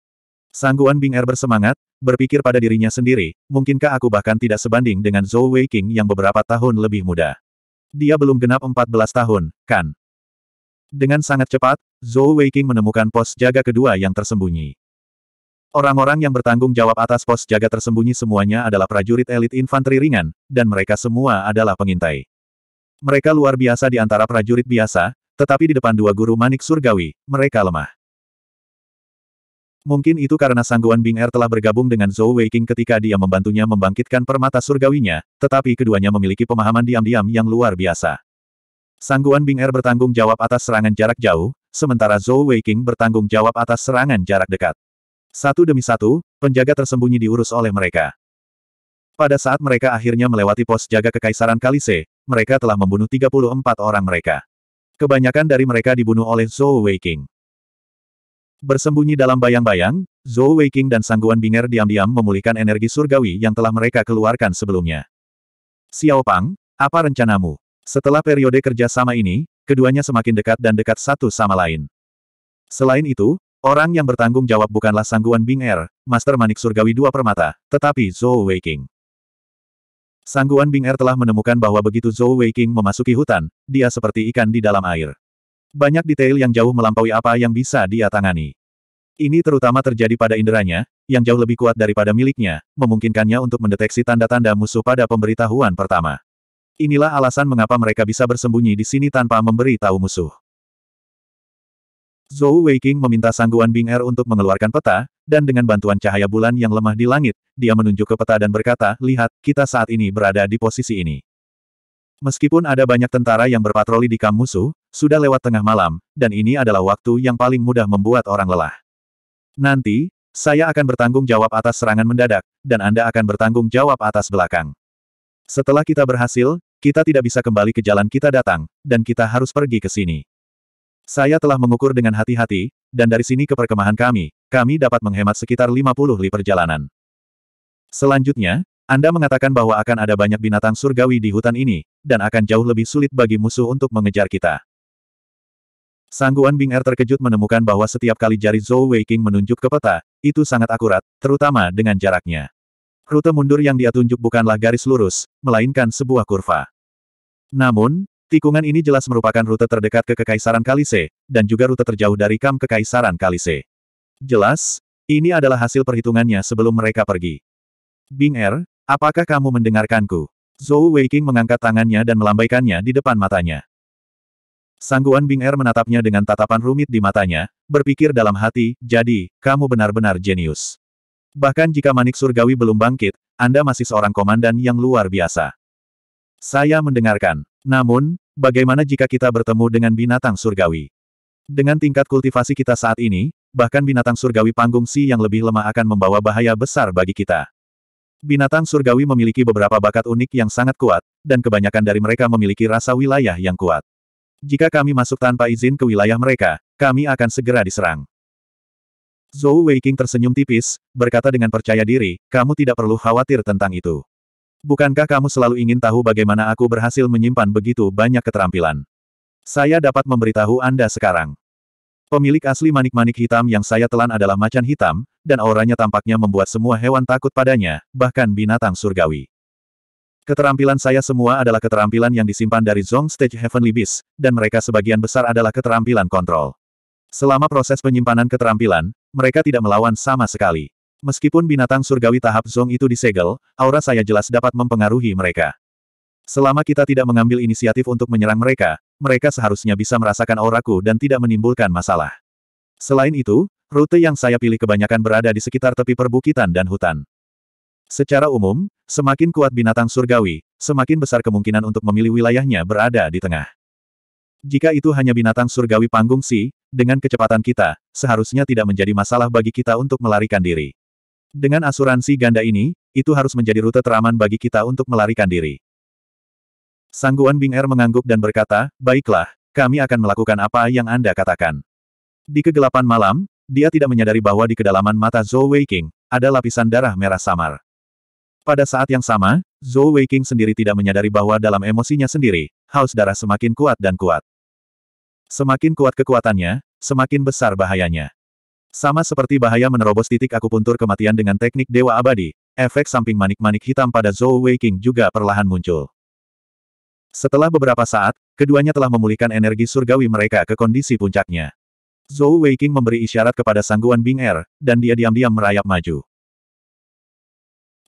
Sangguan Bing Er bersemangat, berpikir pada dirinya sendiri, mungkinkah aku bahkan tidak sebanding dengan Zhou Weiqing yang beberapa tahun lebih muda. Dia belum genap 14 tahun, kan? Dengan sangat cepat, Zhou Weiqing menemukan pos jaga kedua yang tersembunyi. Orang-orang yang bertanggung jawab atas pos jaga tersembunyi semuanya adalah prajurit elit infanteri ringan, dan mereka semua adalah pengintai. Mereka luar biasa di antara prajurit biasa, tetapi di depan dua guru manik surgawi, mereka lemah. Mungkin itu karena sangguan Bing Er telah bergabung dengan Zhou Weiqing ketika dia membantunya membangkitkan permata surgawinya, tetapi keduanya memiliki pemahaman diam-diam yang luar biasa. Sangguan Bing Er bertanggung jawab atas serangan jarak jauh, sementara Zhou Weiqing bertanggung jawab atas serangan jarak dekat. Satu demi satu, penjaga tersembunyi diurus oleh mereka. Pada saat mereka akhirnya melewati pos jaga Kekaisaran Kalise, mereka telah membunuh 34 orang mereka. Kebanyakan dari mereka dibunuh oleh Zhou Weiqing. Bersembunyi dalam bayang-bayang, Zhou Weiqing dan Sangguan Binger diam-diam memulihkan energi surgawi yang telah mereka keluarkan sebelumnya. Xiao Pang, apa rencanamu? Setelah periode kerja sama ini, keduanya semakin dekat dan dekat satu sama lain. Selain itu, orang yang bertanggung jawab bukanlah Sangguan Bing'er, Master Manik Surgawi Dua Permata, tetapi Zhou Weiqing. Sangguan Bing'er telah menemukan bahwa begitu Zhou Weiqing memasuki hutan, dia seperti ikan di dalam air. Banyak detail yang jauh melampaui apa yang bisa dia tangani. Ini terutama terjadi pada inderanya, yang jauh lebih kuat daripada miliknya, memungkinkannya untuk mendeteksi tanda-tanda musuh pada pemberitahuan pertama. Inilah alasan mengapa mereka bisa bersembunyi di sini tanpa memberi tahu musuh. Zhou Weiqing meminta sangguan Bing Er untuk mengeluarkan peta, dan dengan bantuan cahaya bulan yang lemah di langit, dia menunjuk ke peta dan berkata, lihat, kita saat ini berada di posisi ini. Meskipun ada banyak tentara yang berpatroli di kamp musuh, sudah lewat tengah malam, dan ini adalah waktu yang paling mudah membuat orang lelah. Nanti, saya akan bertanggung jawab atas serangan mendadak, dan Anda akan bertanggung jawab atas belakang. Setelah kita berhasil, kita tidak bisa kembali ke jalan kita datang, dan kita harus pergi ke sini. Saya telah mengukur dengan hati-hati, dan dari sini ke perkemahan kami, kami dapat menghemat sekitar 50 li perjalanan. Selanjutnya, anda mengatakan bahwa akan ada banyak binatang surgawi di hutan ini, dan akan jauh lebih sulit bagi musuh untuk mengejar kita. Sangguan Bing Er terkejut menemukan bahwa setiap kali jari Zhou Waking menunjuk ke peta, itu sangat akurat, terutama dengan jaraknya. Rute mundur yang dia tunjuk bukanlah garis lurus, melainkan sebuah kurva. Namun, tikungan ini jelas merupakan rute terdekat ke Kekaisaran Kalise, dan juga rute terjauh dari kam Kekaisaran Kalise. Jelas, ini adalah hasil perhitungannya sebelum mereka pergi. Bing Er, Apakah kamu mendengarkanku? Zhou Weiqing mengangkat tangannya dan melambaikannya di depan matanya. Sangguan Bing Er menatapnya dengan tatapan rumit di matanya, berpikir dalam hati, jadi, kamu benar-benar jenius. Bahkan jika manik surgawi belum bangkit, Anda masih seorang komandan yang luar biasa. Saya mendengarkan. Namun, bagaimana jika kita bertemu dengan binatang surgawi? Dengan tingkat kultivasi kita saat ini, bahkan binatang surgawi panggung si yang lebih lemah akan membawa bahaya besar bagi kita. Binatang surgawi memiliki beberapa bakat unik yang sangat kuat, dan kebanyakan dari mereka memiliki rasa wilayah yang kuat. Jika kami masuk tanpa izin ke wilayah mereka, kami akan segera diserang. Zhou Weiqing tersenyum tipis, berkata dengan percaya diri, kamu tidak perlu khawatir tentang itu. Bukankah kamu selalu ingin tahu bagaimana aku berhasil menyimpan begitu banyak keterampilan? Saya dapat memberitahu Anda sekarang. Pemilik asli manik-manik hitam yang saya telan adalah macan hitam, dan auranya tampaknya membuat semua hewan takut padanya, bahkan binatang surgawi. Keterampilan saya semua adalah keterampilan yang disimpan dari Zong Stage Heavenly Beast, dan mereka sebagian besar adalah keterampilan kontrol. Selama proses penyimpanan keterampilan, mereka tidak melawan sama sekali. Meskipun binatang surgawi tahap Zong itu disegel, aura saya jelas dapat mempengaruhi mereka. Selama kita tidak mengambil inisiatif untuk menyerang mereka, mereka seharusnya bisa merasakan auraku dan tidak menimbulkan masalah. Selain itu, Rute yang saya pilih kebanyakan berada di sekitar tepi perbukitan dan hutan. Secara umum, semakin kuat binatang surgawi, semakin besar kemungkinan untuk memilih wilayahnya berada di tengah. Jika itu hanya binatang surgawi panggung si, dengan kecepatan kita, seharusnya tidak menjadi masalah bagi kita untuk melarikan diri. Dengan asuransi ganda ini, itu harus menjadi rute teraman bagi kita untuk melarikan diri. Sangguan Bing Er mengangguk dan berkata, Baiklah, kami akan melakukan apa yang Anda katakan. Di kegelapan malam, dia tidak menyadari bahwa di kedalaman mata Zhou Weiqing, ada lapisan darah merah samar. Pada saat yang sama, Zhou Weiqing sendiri tidak menyadari bahwa dalam emosinya sendiri, haus darah semakin kuat dan kuat. Semakin kuat kekuatannya, semakin besar bahayanya. Sama seperti bahaya menerobos titik akupuntur kematian dengan teknik Dewa Abadi, efek samping manik-manik hitam pada Zhou Weiqing juga perlahan muncul. Setelah beberapa saat, keduanya telah memulihkan energi surgawi mereka ke kondisi puncaknya. Zhou Weiqing memberi isyarat kepada sangguan Bing Er, dan dia diam-diam merayap maju.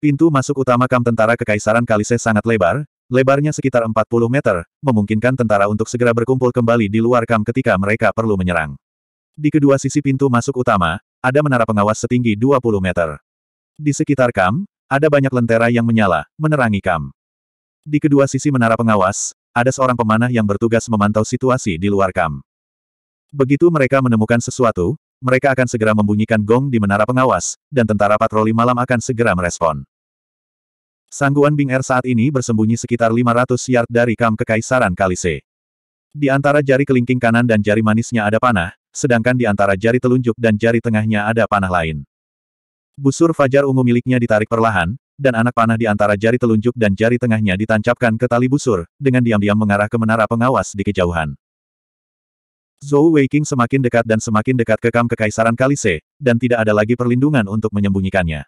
Pintu masuk utama kam tentara Kekaisaran Kalise sangat lebar, lebarnya sekitar 40 meter, memungkinkan tentara untuk segera berkumpul kembali di luar kam ketika mereka perlu menyerang. Di kedua sisi pintu masuk utama, ada menara pengawas setinggi 20 meter. Di sekitar kam, ada banyak lentera yang menyala, menerangi kam. Di kedua sisi menara pengawas, ada seorang pemanah yang bertugas memantau situasi di luar kam. Begitu mereka menemukan sesuatu, mereka akan segera membunyikan gong di menara pengawas, dan tentara patroli malam akan segera merespon. Sangguan Bing Er saat ini bersembunyi sekitar 500 yard dari kam kekaisaran Kalise. Di antara jari kelingking kanan dan jari manisnya ada panah, sedangkan di antara jari telunjuk dan jari tengahnya ada panah lain. Busur fajar ungu miliknya ditarik perlahan, dan anak panah di antara jari telunjuk dan jari tengahnya ditancapkan ke tali busur, dengan diam-diam mengarah ke menara pengawas di kejauhan. Zhou Weiqing semakin dekat dan semakin dekat ke kam kekaisaran Kalise, dan tidak ada lagi perlindungan untuk menyembunyikannya.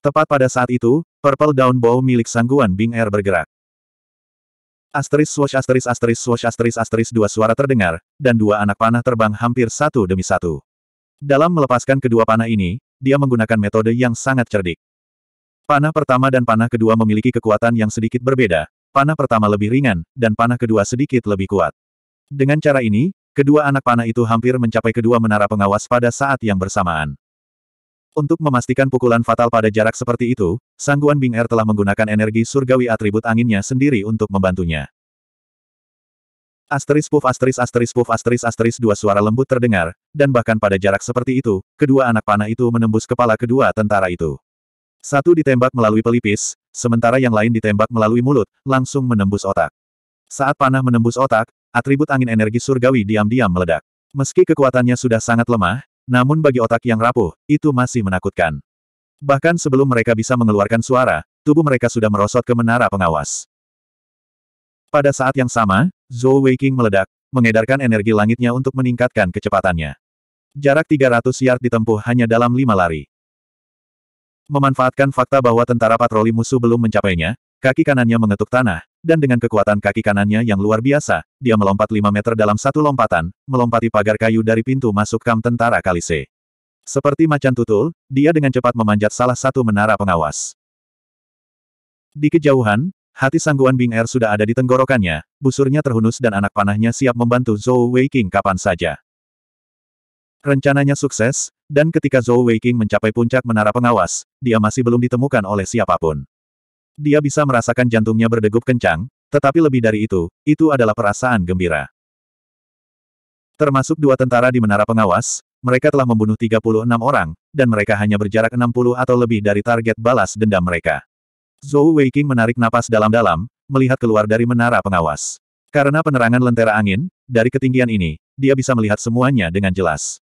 Tepat pada saat itu, Purple Down Bow milik sangguan Bing Air bergerak. Asteris swash asteris asteris swash asteris asteris dua suara terdengar, dan dua anak panah terbang hampir satu demi satu. Dalam melepaskan kedua panah ini, dia menggunakan metode yang sangat cerdik. Panah pertama dan panah kedua memiliki kekuatan yang sedikit berbeda, panah pertama lebih ringan, dan panah kedua sedikit lebih kuat. Dengan cara ini, Kedua anak panah itu hampir mencapai kedua menara pengawas pada saat yang bersamaan. Untuk memastikan pukulan fatal pada jarak seperti itu, Sangguan Bing Er telah menggunakan energi surgawi atribut anginnya sendiri untuk membantunya. Asteris puff asteris asteris puff asteris asteris dua suara lembut terdengar, dan bahkan pada jarak seperti itu, kedua anak panah itu menembus kepala kedua tentara itu. Satu ditembak melalui pelipis, sementara yang lain ditembak melalui mulut, langsung menembus otak. Saat panah menembus otak, atribut angin energi surgawi diam-diam meledak. Meski kekuatannya sudah sangat lemah, namun bagi otak yang rapuh, itu masih menakutkan. Bahkan sebelum mereka bisa mengeluarkan suara, tubuh mereka sudah merosot ke menara pengawas. Pada saat yang sama, Zhou Weiqing meledak, mengedarkan energi langitnya untuk meningkatkan kecepatannya. Jarak 300 yard ditempuh hanya dalam lima lari. Memanfaatkan fakta bahwa tentara patroli musuh belum mencapainya, kaki kanannya mengetuk tanah, dan dengan kekuatan kaki kanannya yang luar biasa, dia melompat 5 meter dalam satu lompatan, melompati pagar kayu dari pintu masuk kam tentara Kalise. Seperti macan tutul, dia dengan cepat memanjat salah satu menara pengawas. Di kejauhan, hati sangguan Bing Er sudah ada di tenggorokannya, busurnya terhunus dan anak panahnya siap membantu Zhou Weiqing kapan saja. Rencananya sukses, dan ketika Zhou Weiqing mencapai puncak menara pengawas, dia masih belum ditemukan oleh siapapun. Dia bisa merasakan jantungnya berdegup kencang, tetapi lebih dari itu, itu adalah perasaan gembira. Termasuk dua tentara di menara pengawas, mereka telah membunuh 36 orang, dan mereka hanya berjarak 60 atau lebih dari target balas dendam mereka. Zhou Weiqing menarik napas dalam-dalam, melihat keluar dari menara pengawas. Karena penerangan lentera angin, dari ketinggian ini, dia bisa melihat semuanya dengan jelas.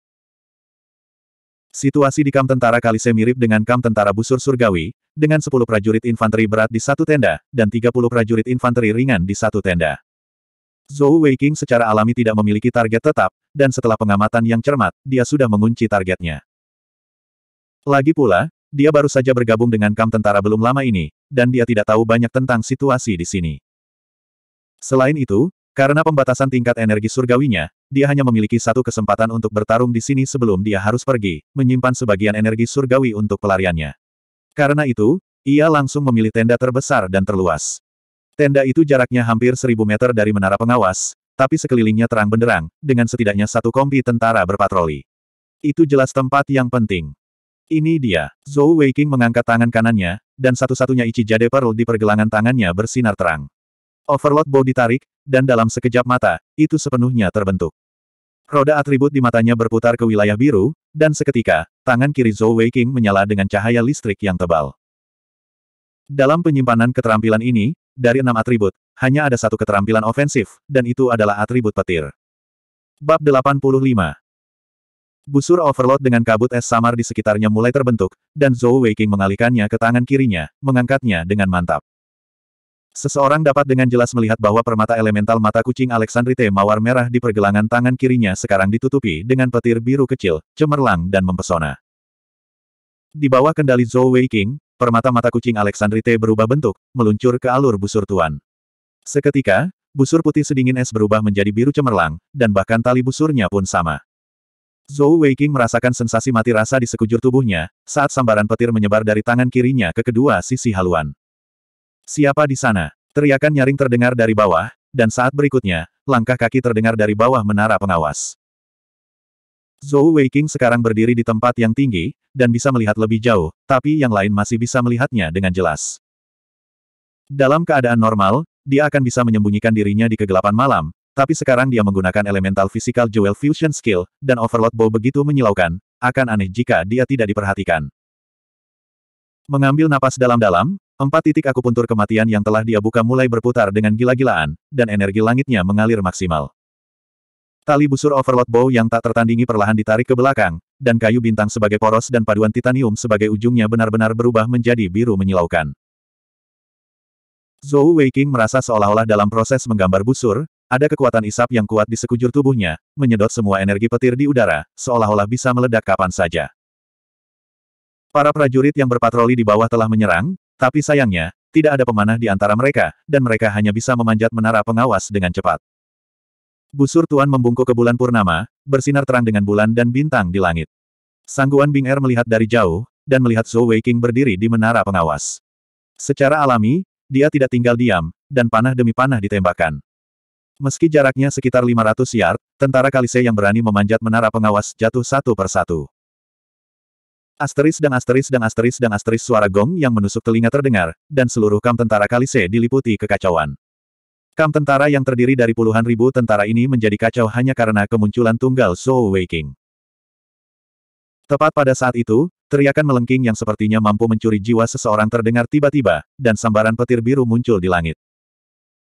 Situasi di kamp tentara Kalise mirip dengan kamp tentara busur surgawi, dengan 10 prajurit infanteri berat di satu tenda, dan 30 prajurit infanteri ringan di satu tenda. Zhou Weiqing secara alami tidak memiliki target tetap, dan setelah pengamatan yang cermat, dia sudah mengunci targetnya. Lagi pula, dia baru saja bergabung dengan kamp tentara belum lama ini, dan dia tidak tahu banyak tentang situasi di sini. Selain itu, karena pembatasan tingkat energi surgawinya, dia hanya memiliki satu kesempatan untuk bertarung di sini sebelum dia harus pergi, menyimpan sebagian energi surgawi untuk pelariannya. Karena itu, ia langsung memilih tenda terbesar dan terluas. Tenda itu jaraknya hampir seribu meter dari menara pengawas, tapi sekelilingnya terang benderang, dengan setidaknya satu kompi tentara berpatroli. Itu jelas tempat yang penting. Ini dia. Zhou Weiqing mengangkat tangan kanannya, dan satu-satunya Ichi Jade Pearl di pergelangan tangannya bersinar terang. Overload bow ditarik, dan dalam sekejap mata, itu sepenuhnya terbentuk. Roda atribut di matanya berputar ke wilayah biru, dan seketika, tangan kiri Zhou Weiqing menyala dengan cahaya listrik yang tebal. Dalam penyimpanan keterampilan ini, dari enam atribut, hanya ada satu keterampilan ofensif, dan itu adalah atribut petir. Bab 85 Busur overload dengan kabut es samar di sekitarnya mulai terbentuk, dan Zhou Weiqing mengalihkannya ke tangan kirinya, mengangkatnya dengan mantap. Seseorang dapat dengan jelas melihat bahwa permata elemental mata kucing Alexandrite mawar merah di pergelangan tangan kirinya sekarang ditutupi dengan petir biru kecil, cemerlang dan mempesona. Di bawah kendali Zhou Weiqing, permata mata kucing Alexandrite berubah bentuk, meluncur ke alur busur tuan. Seketika, busur putih sedingin es berubah menjadi biru cemerlang, dan bahkan tali busurnya pun sama. Zhou Weiqing merasakan sensasi mati rasa di sekujur tubuhnya, saat sambaran petir menyebar dari tangan kirinya ke kedua sisi haluan. Siapa di sana? Teriakan nyaring terdengar dari bawah, dan saat berikutnya, langkah kaki terdengar dari bawah menara pengawas. Zhou Weiqing sekarang berdiri di tempat yang tinggi, dan bisa melihat lebih jauh, tapi yang lain masih bisa melihatnya dengan jelas. Dalam keadaan normal, dia akan bisa menyembunyikan dirinya di kegelapan malam, tapi sekarang dia menggunakan elemental physical jewel fusion skill, dan overload bow begitu menyilaukan, akan aneh jika dia tidak diperhatikan. Mengambil napas dalam-dalam, Empat titik akupuntur kematian yang telah dia buka mulai berputar dengan gila-gilaan, dan energi langitnya mengalir maksimal. Tali busur Overload Bow yang tak tertandingi perlahan ditarik ke belakang, dan kayu bintang sebagai poros dan paduan titanium sebagai ujungnya benar-benar berubah menjadi biru menyilaukan. Zhou Weiqing merasa seolah-olah dalam proses menggambar busur, ada kekuatan isap yang kuat di sekujur tubuhnya, menyedot semua energi petir di udara, seolah-olah bisa meledak kapan saja. Para prajurit yang berpatroli di bawah telah menyerang, tapi sayangnya, tidak ada pemanah di antara mereka, dan mereka hanya bisa memanjat menara pengawas dengan cepat. Busur Tuan membungkuk ke bulan purnama, bersinar terang dengan bulan dan bintang di langit. Sangguan Bing Er melihat dari jauh, dan melihat Zhou Weiqing berdiri di menara pengawas. Secara alami, dia tidak tinggal diam, dan panah demi panah ditembakkan. Meski jaraknya sekitar 500 yard, tentara Kalise yang berani memanjat menara pengawas jatuh satu persatu. Asteris dan asteris dan asteris dan asteris suara gong yang menusuk telinga terdengar, dan seluruh kam tentara Kalise diliputi kekacauan. Kam tentara yang terdiri dari puluhan ribu tentara ini menjadi kacau hanya karena kemunculan tunggal Zhou Waking. Tepat pada saat itu, teriakan melengking yang sepertinya mampu mencuri jiwa seseorang terdengar tiba-tiba, dan sambaran petir biru muncul di langit.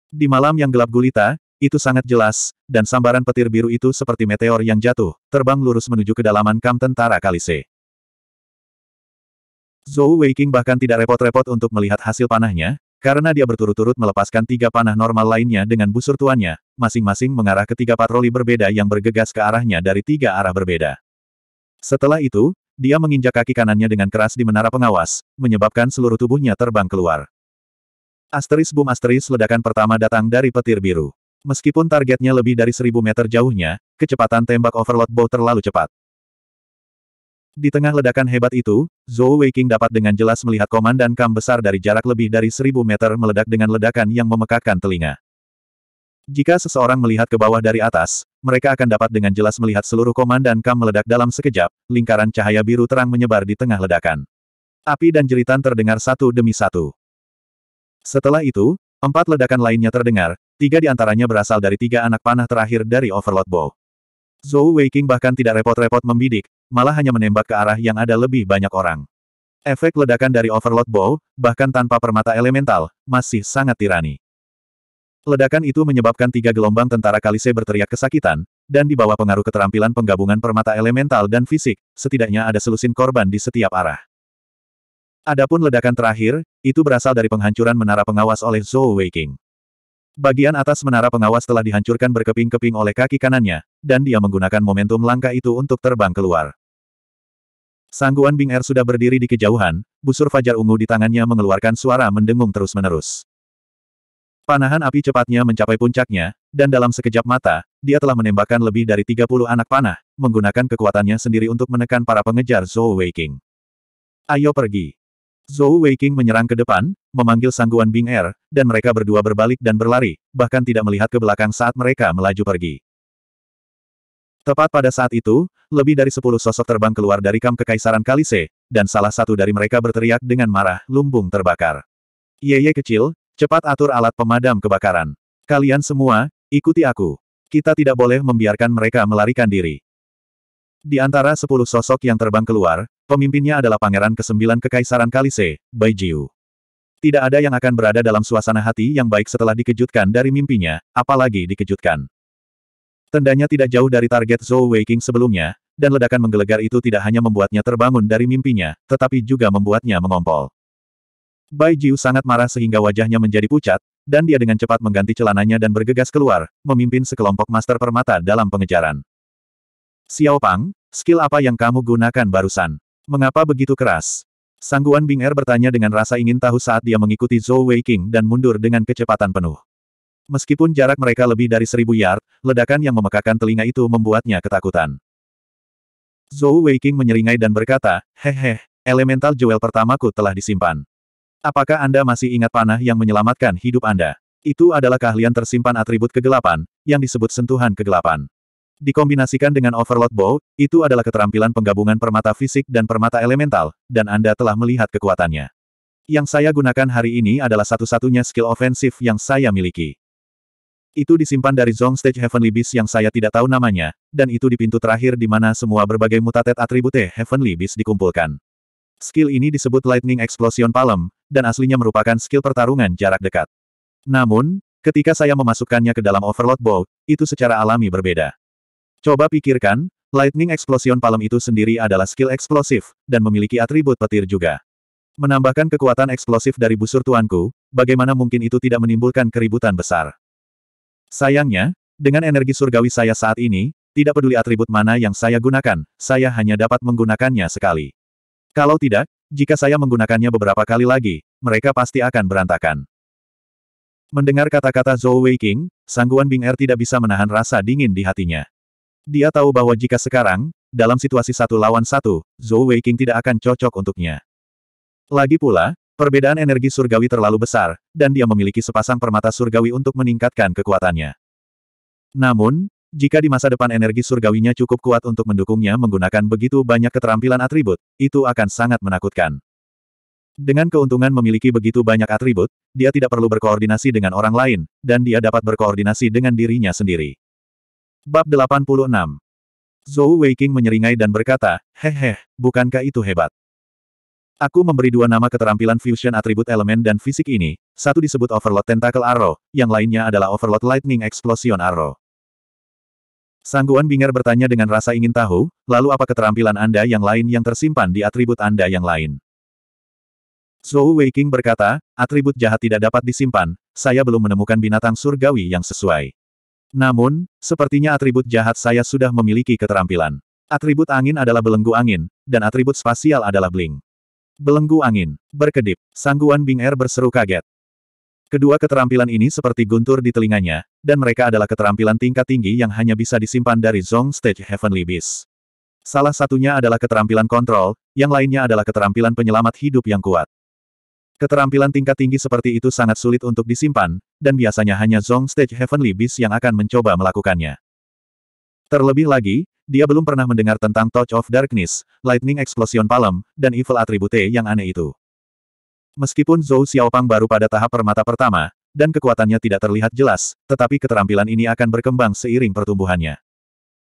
Di malam yang gelap gulita, itu sangat jelas, dan sambaran petir biru itu seperti meteor yang jatuh, terbang lurus menuju kedalaman kam tentara Kalise. Zhou Weiqing bahkan tidak repot-repot untuk melihat hasil panahnya, karena dia berturut-turut melepaskan tiga panah normal lainnya dengan busur tuannya, masing-masing mengarah ke tiga patroli berbeda yang bergegas ke arahnya dari tiga arah berbeda. Setelah itu, dia menginjak kaki kanannya dengan keras di menara pengawas, menyebabkan seluruh tubuhnya terbang keluar. Asteris boom asteris ledakan pertama datang dari petir biru. Meskipun targetnya lebih dari seribu meter jauhnya, kecepatan tembak overload bow terlalu cepat. Di tengah ledakan hebat itu, Zhou Weiqing dapat dengan jelas melihat komandan Kam besar dari jarak lebih dari seribu meter meledak dengan ledakan yang memekakkan telinga. Jika seseorang melihat ke bawah dari atas, mereka akan dapat dengan jelas melihat seluruh komandan Kam meledak dalam sekejap, lingkaran cahaya biru terang menyebar di tengah ledakan. Api dan jeritan terdengar satu demi satu. Setelah itu, empat ledakan lainnya terdengar, tiga di antaranya berasal dari tiga anak panah terakhir dari Overlord Bow. Zhou Weiqing bahkan tidak repot-repot membidik, malah hanya menembak ke arah yang ada lebih banyak orang. Efek ledakan dari Overload Bow, bahkan tanpa permata elemental, masih sangat tirani. Ledakan itu menyebabkan tiga gelombang tentara Kalise berteriak kesakitan, dan di bawah pengaruh keterampilan penggabungan permata elemental dan fisik, setidaknya ada selusin korban di setiap arah. Adapun ledakan terakhir, itu berasal dari penghancuran menara pengawas oleh Zhou Weiqing. Bagian atas menara pengawas telah dihancurkan berkeping-keping oleh kaki kanannya, dan dia menggunakan momentum langkah itu untuk terbang keluar. Sangguan Bing Er sudah berdiri di kejauhan, busur fajar ungu di tangannya mengeluarkan suara mendengung terus-menerus. Panahan api cepatnya mencapai puncaknya, dan dalam sekejap mata, dia telah menembakkan lebih dari 30 anak panah, menggunakan kekuatannya sendiri untuk menekan para pengejar Zhou Weiqing. Ayo pergi. Zhou Weiqing menyerang ke depan, memanggil sangguan Bing Er, dan mereka berdua berbalik dan berlari, bahkan tidak melihat ke belakang saat mereka melaju pergi. Tepat pada saat itu, lebih dari sepuluh sosok terbang keluar dari kam kekaisaran Kalise, dan salah satu dari mereka berteriak dengan marah, lumbung terbakar. Yeye kecil, cepat atur alat pemadam kebakaran. Kalian semua, ikuti aku. Kita tidak boleh membiarkan mereka melarikan diri. Di antara sepuluh sosok yang terbang keluar, pemimpinnya adalah Pangeran ke-9 Kekaisaran Kalise, Bai Jiu. Tidak ada yang akan berada dalam suasana hati yang baik setelah dikejutkan dari mimpinya, apalagi dikejutkan. Tendanya tidak jauh dari target Zhou Waking sebelumnya, dan ledakan menggelegar itu tidak hanya membuatnya terbangun dari mimpinya, tetapi juga membuatnya mengompol. Bai Jiu sangat marah sehingga wajahnya menjadi pucat, dan dia dengan cepat mengganti celananya dan bergegas keluar, memimpin sekelompok master permata dalam pengejaran. Xiao Pang, skill apa yang kamu gunakan barusan? Mengapa begitu keras? Sangguan Bing Er bertanya dengan rasa ingin tahu saat dia mengikuti Zhou Weiqing dan mundur dengan kecepatan penuh. Meskipun jarak mereka lebih dari seribu yard, ledakan yang memekakan telinga itu membuatnya ketakutan. Zhou Weiqing menyeringai dan berkata, Hehe, elemental jewel pertamaku telah disimpan. Apakah Anda masih ingat panah yang menyelamatkan hidup Anda? Itu adalah keahlian tersimpan atribut kegelapan, yang disebut sentuhan kegelapan. Dikombinasikan dengan Overload Bow, itu adalah keterampilan penggabungan permata fisik dan permata elemental, dan Anda telah melihat kekuatannya. Yang saya gunakan hari ini adalah satu-satunya skill ofensif yang saya miliki. Itu disimpan dari Zong Stage Heavenly Beast yang saya tidak tahu namanya, dan itu di pintu terakhir di mana semua berbagai mutatet atribute Heavenly Beast dikumpulkan. Skill ini disebut Lightning Explosion Palm, dan aslinya merupakan skill pertarungan jarak dekat. Namun, ketika saya memasukkannya ke dalam Overload Bow, itu secara alami berbeda. Coba pikirkan, Lightning Explosion Palem itu sendiri adalah skill eksplosif, dan memiliki atribut petir juga. Menambahkan kekuatan eksplosif dari busur tuanku, bagaimana mungkin itu tidak menimbulkan keributan besar. Sayangnya, dengan energi surgawi saya saat ini, tidak peduli atribut mana yang saya gunakan, saya hanya dapat menggunakannya sekali. Kalau tidak, jika saya menggunakannya beberapa kali lagi, mereka pasti akan berantakan. Mendengar kata-kata Zhou Weiqing, sangguan Bing Er tidak bisa menahan rasa dingin di hatinya. Dia tahu bahwa jika sekarang, dalam situasi satu lawan satu, Zhou Weiqing tidak akan cocok untuknya. Lagi pula, perbedaan energi surgawi terlalu besar, dan dia memiliki sepasang permata surgawi untuk meningkatkan kekuatannya. Namun, jika di masa depan energi surgawinya cukup kuat untuk mendukungnya menggunakan begitu banyak keterampilan atribut, itu akan sangat menakutkan. Dengan keuntungan memiliki begitu banyak atribut, dia tidak perlu berkoordinasi dengan orang lain, dan dia dapat berkoordinasi dengan dirinya sendiri. Bab 86 Zhou Weiqing menyeringai dan berkata, hehe, bukankah itu hebat? Aku memberi dua nama keterampilan fusion atribut elemen dan fisik ini, satu disebut Overload Tentacle Arrow, yang lainnya adalah Overload Lightning Explosion Arrow. Sangguan Binger bertanya dengan rasa ingin tahu, lalu apa keterampilan Anda yang lain yang tersimpan di atribut Anda yang lain? Zhou Weiqing berkata, atribut jahat tidak dapat disimpan, saya belum menemukan binatang surgawi yang sesuai. Namun, sepertinya atribut jahat saya sudah memiliki keterampilan. Atribut angin adalah belenggu angin, dan atribut spasial adalah bling. Belenggu angin, berkedip, sangguan Bing Er berseru kaget. Kedua keterampilan ini seperti guntur di telinganya, dan mereka adalah keterampilan tingkat tinggi yang hanya bisa disimpan dari Zong Stage Heavenly Beast. Salah satunya adalah keterampilan kontrol, yang lainnya adalah keterampilan penyelamat hidup yang kuat. Keterampilan tingkat tinggi seperti itu sangat sulit untuk disimpan, dan biasanya hanya Zong Stage Heavenly Beast yang akan mencoba melakukannya. Terlebih lagi, dia belum pernah mendengar tentang Touch of Darkness, Lightning Explosion Palm, dan Evil Attribute e yang aneh itu. Meskipun Zhou Xiaopang baru pada tahap permata pertama, dan kekuatannya tidak terlihat jelas, tetapi keterampilan ini akan berkembang seiring pertumbuhannya.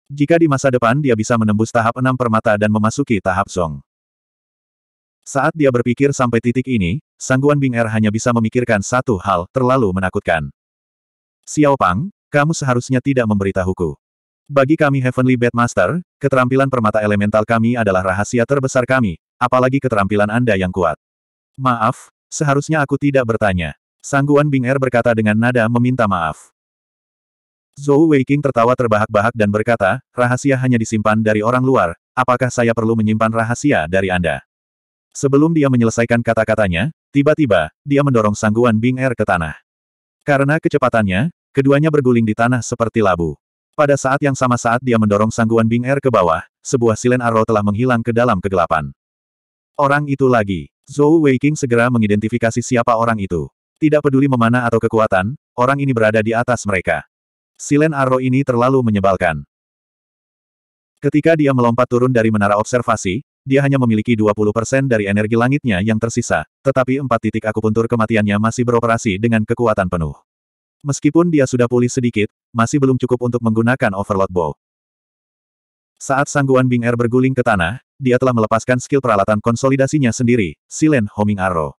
Jika di masa depan dia bisa menembus tahap enam permata dan memasuki tahap Zong. Saat dia berpikir sampai titik ini, Sangguan Bing Er hanya bisa memikirkan satu hal, terlalu menakutkan. Xiao Pang, kamu seharusnya tidak memberitahuku. Bagi kami Heavenly Master, keterampilan permata elemental kami adalah rahasia terbesar kami, apalagi keterampilan Anda yang kuat. Maaf, seharusnya aku tidak bertanya. Sangguan Bing Er berkata dengan nada meminta maaf. Zhou Weiqing tertawa terbahak-bahak dan berkata, rahasia hanya disimpan dari orang luar, apakah saya perlu menyimpan rahasia dari Anda? Sebelum dia menyelesaikan kata-katanya, Tiba-tiba, dia mendorong sangguan Bing Er ke tanah. Karena kecepatannya, keduanya berguling di tanah seperti labu. Pada saat yang sama saat dia mendorong sangguan Bing Er ke bawah, sebuah silen arrow telah menghilang ke dalam kegelapan. Orang itu lagi. Zhou Weiqing segera mengidentifikasi siapa orang itu. Tidak peduli memana atau kekuatan, orang ini berada di atas mereka. Silen arrow ini terlalu menyebalkan. Ketika dia melompat turun dari menara observasi, dia hanya memiliki 20% dari energi langitnya yang tersisa, tetapi empat titik akupuntur kematiannya masih beroperasi dengan kekuatan penuh. Meskipun dia sudah pulih sedikit, masih belum cukup untuk menggunakan Overload Bow. Saat sangguan Bing Air er berguling ke tanah, dia telah melepaskan skill peralatan konsolidasinya sendiri, Silen Homing Arrow. Ah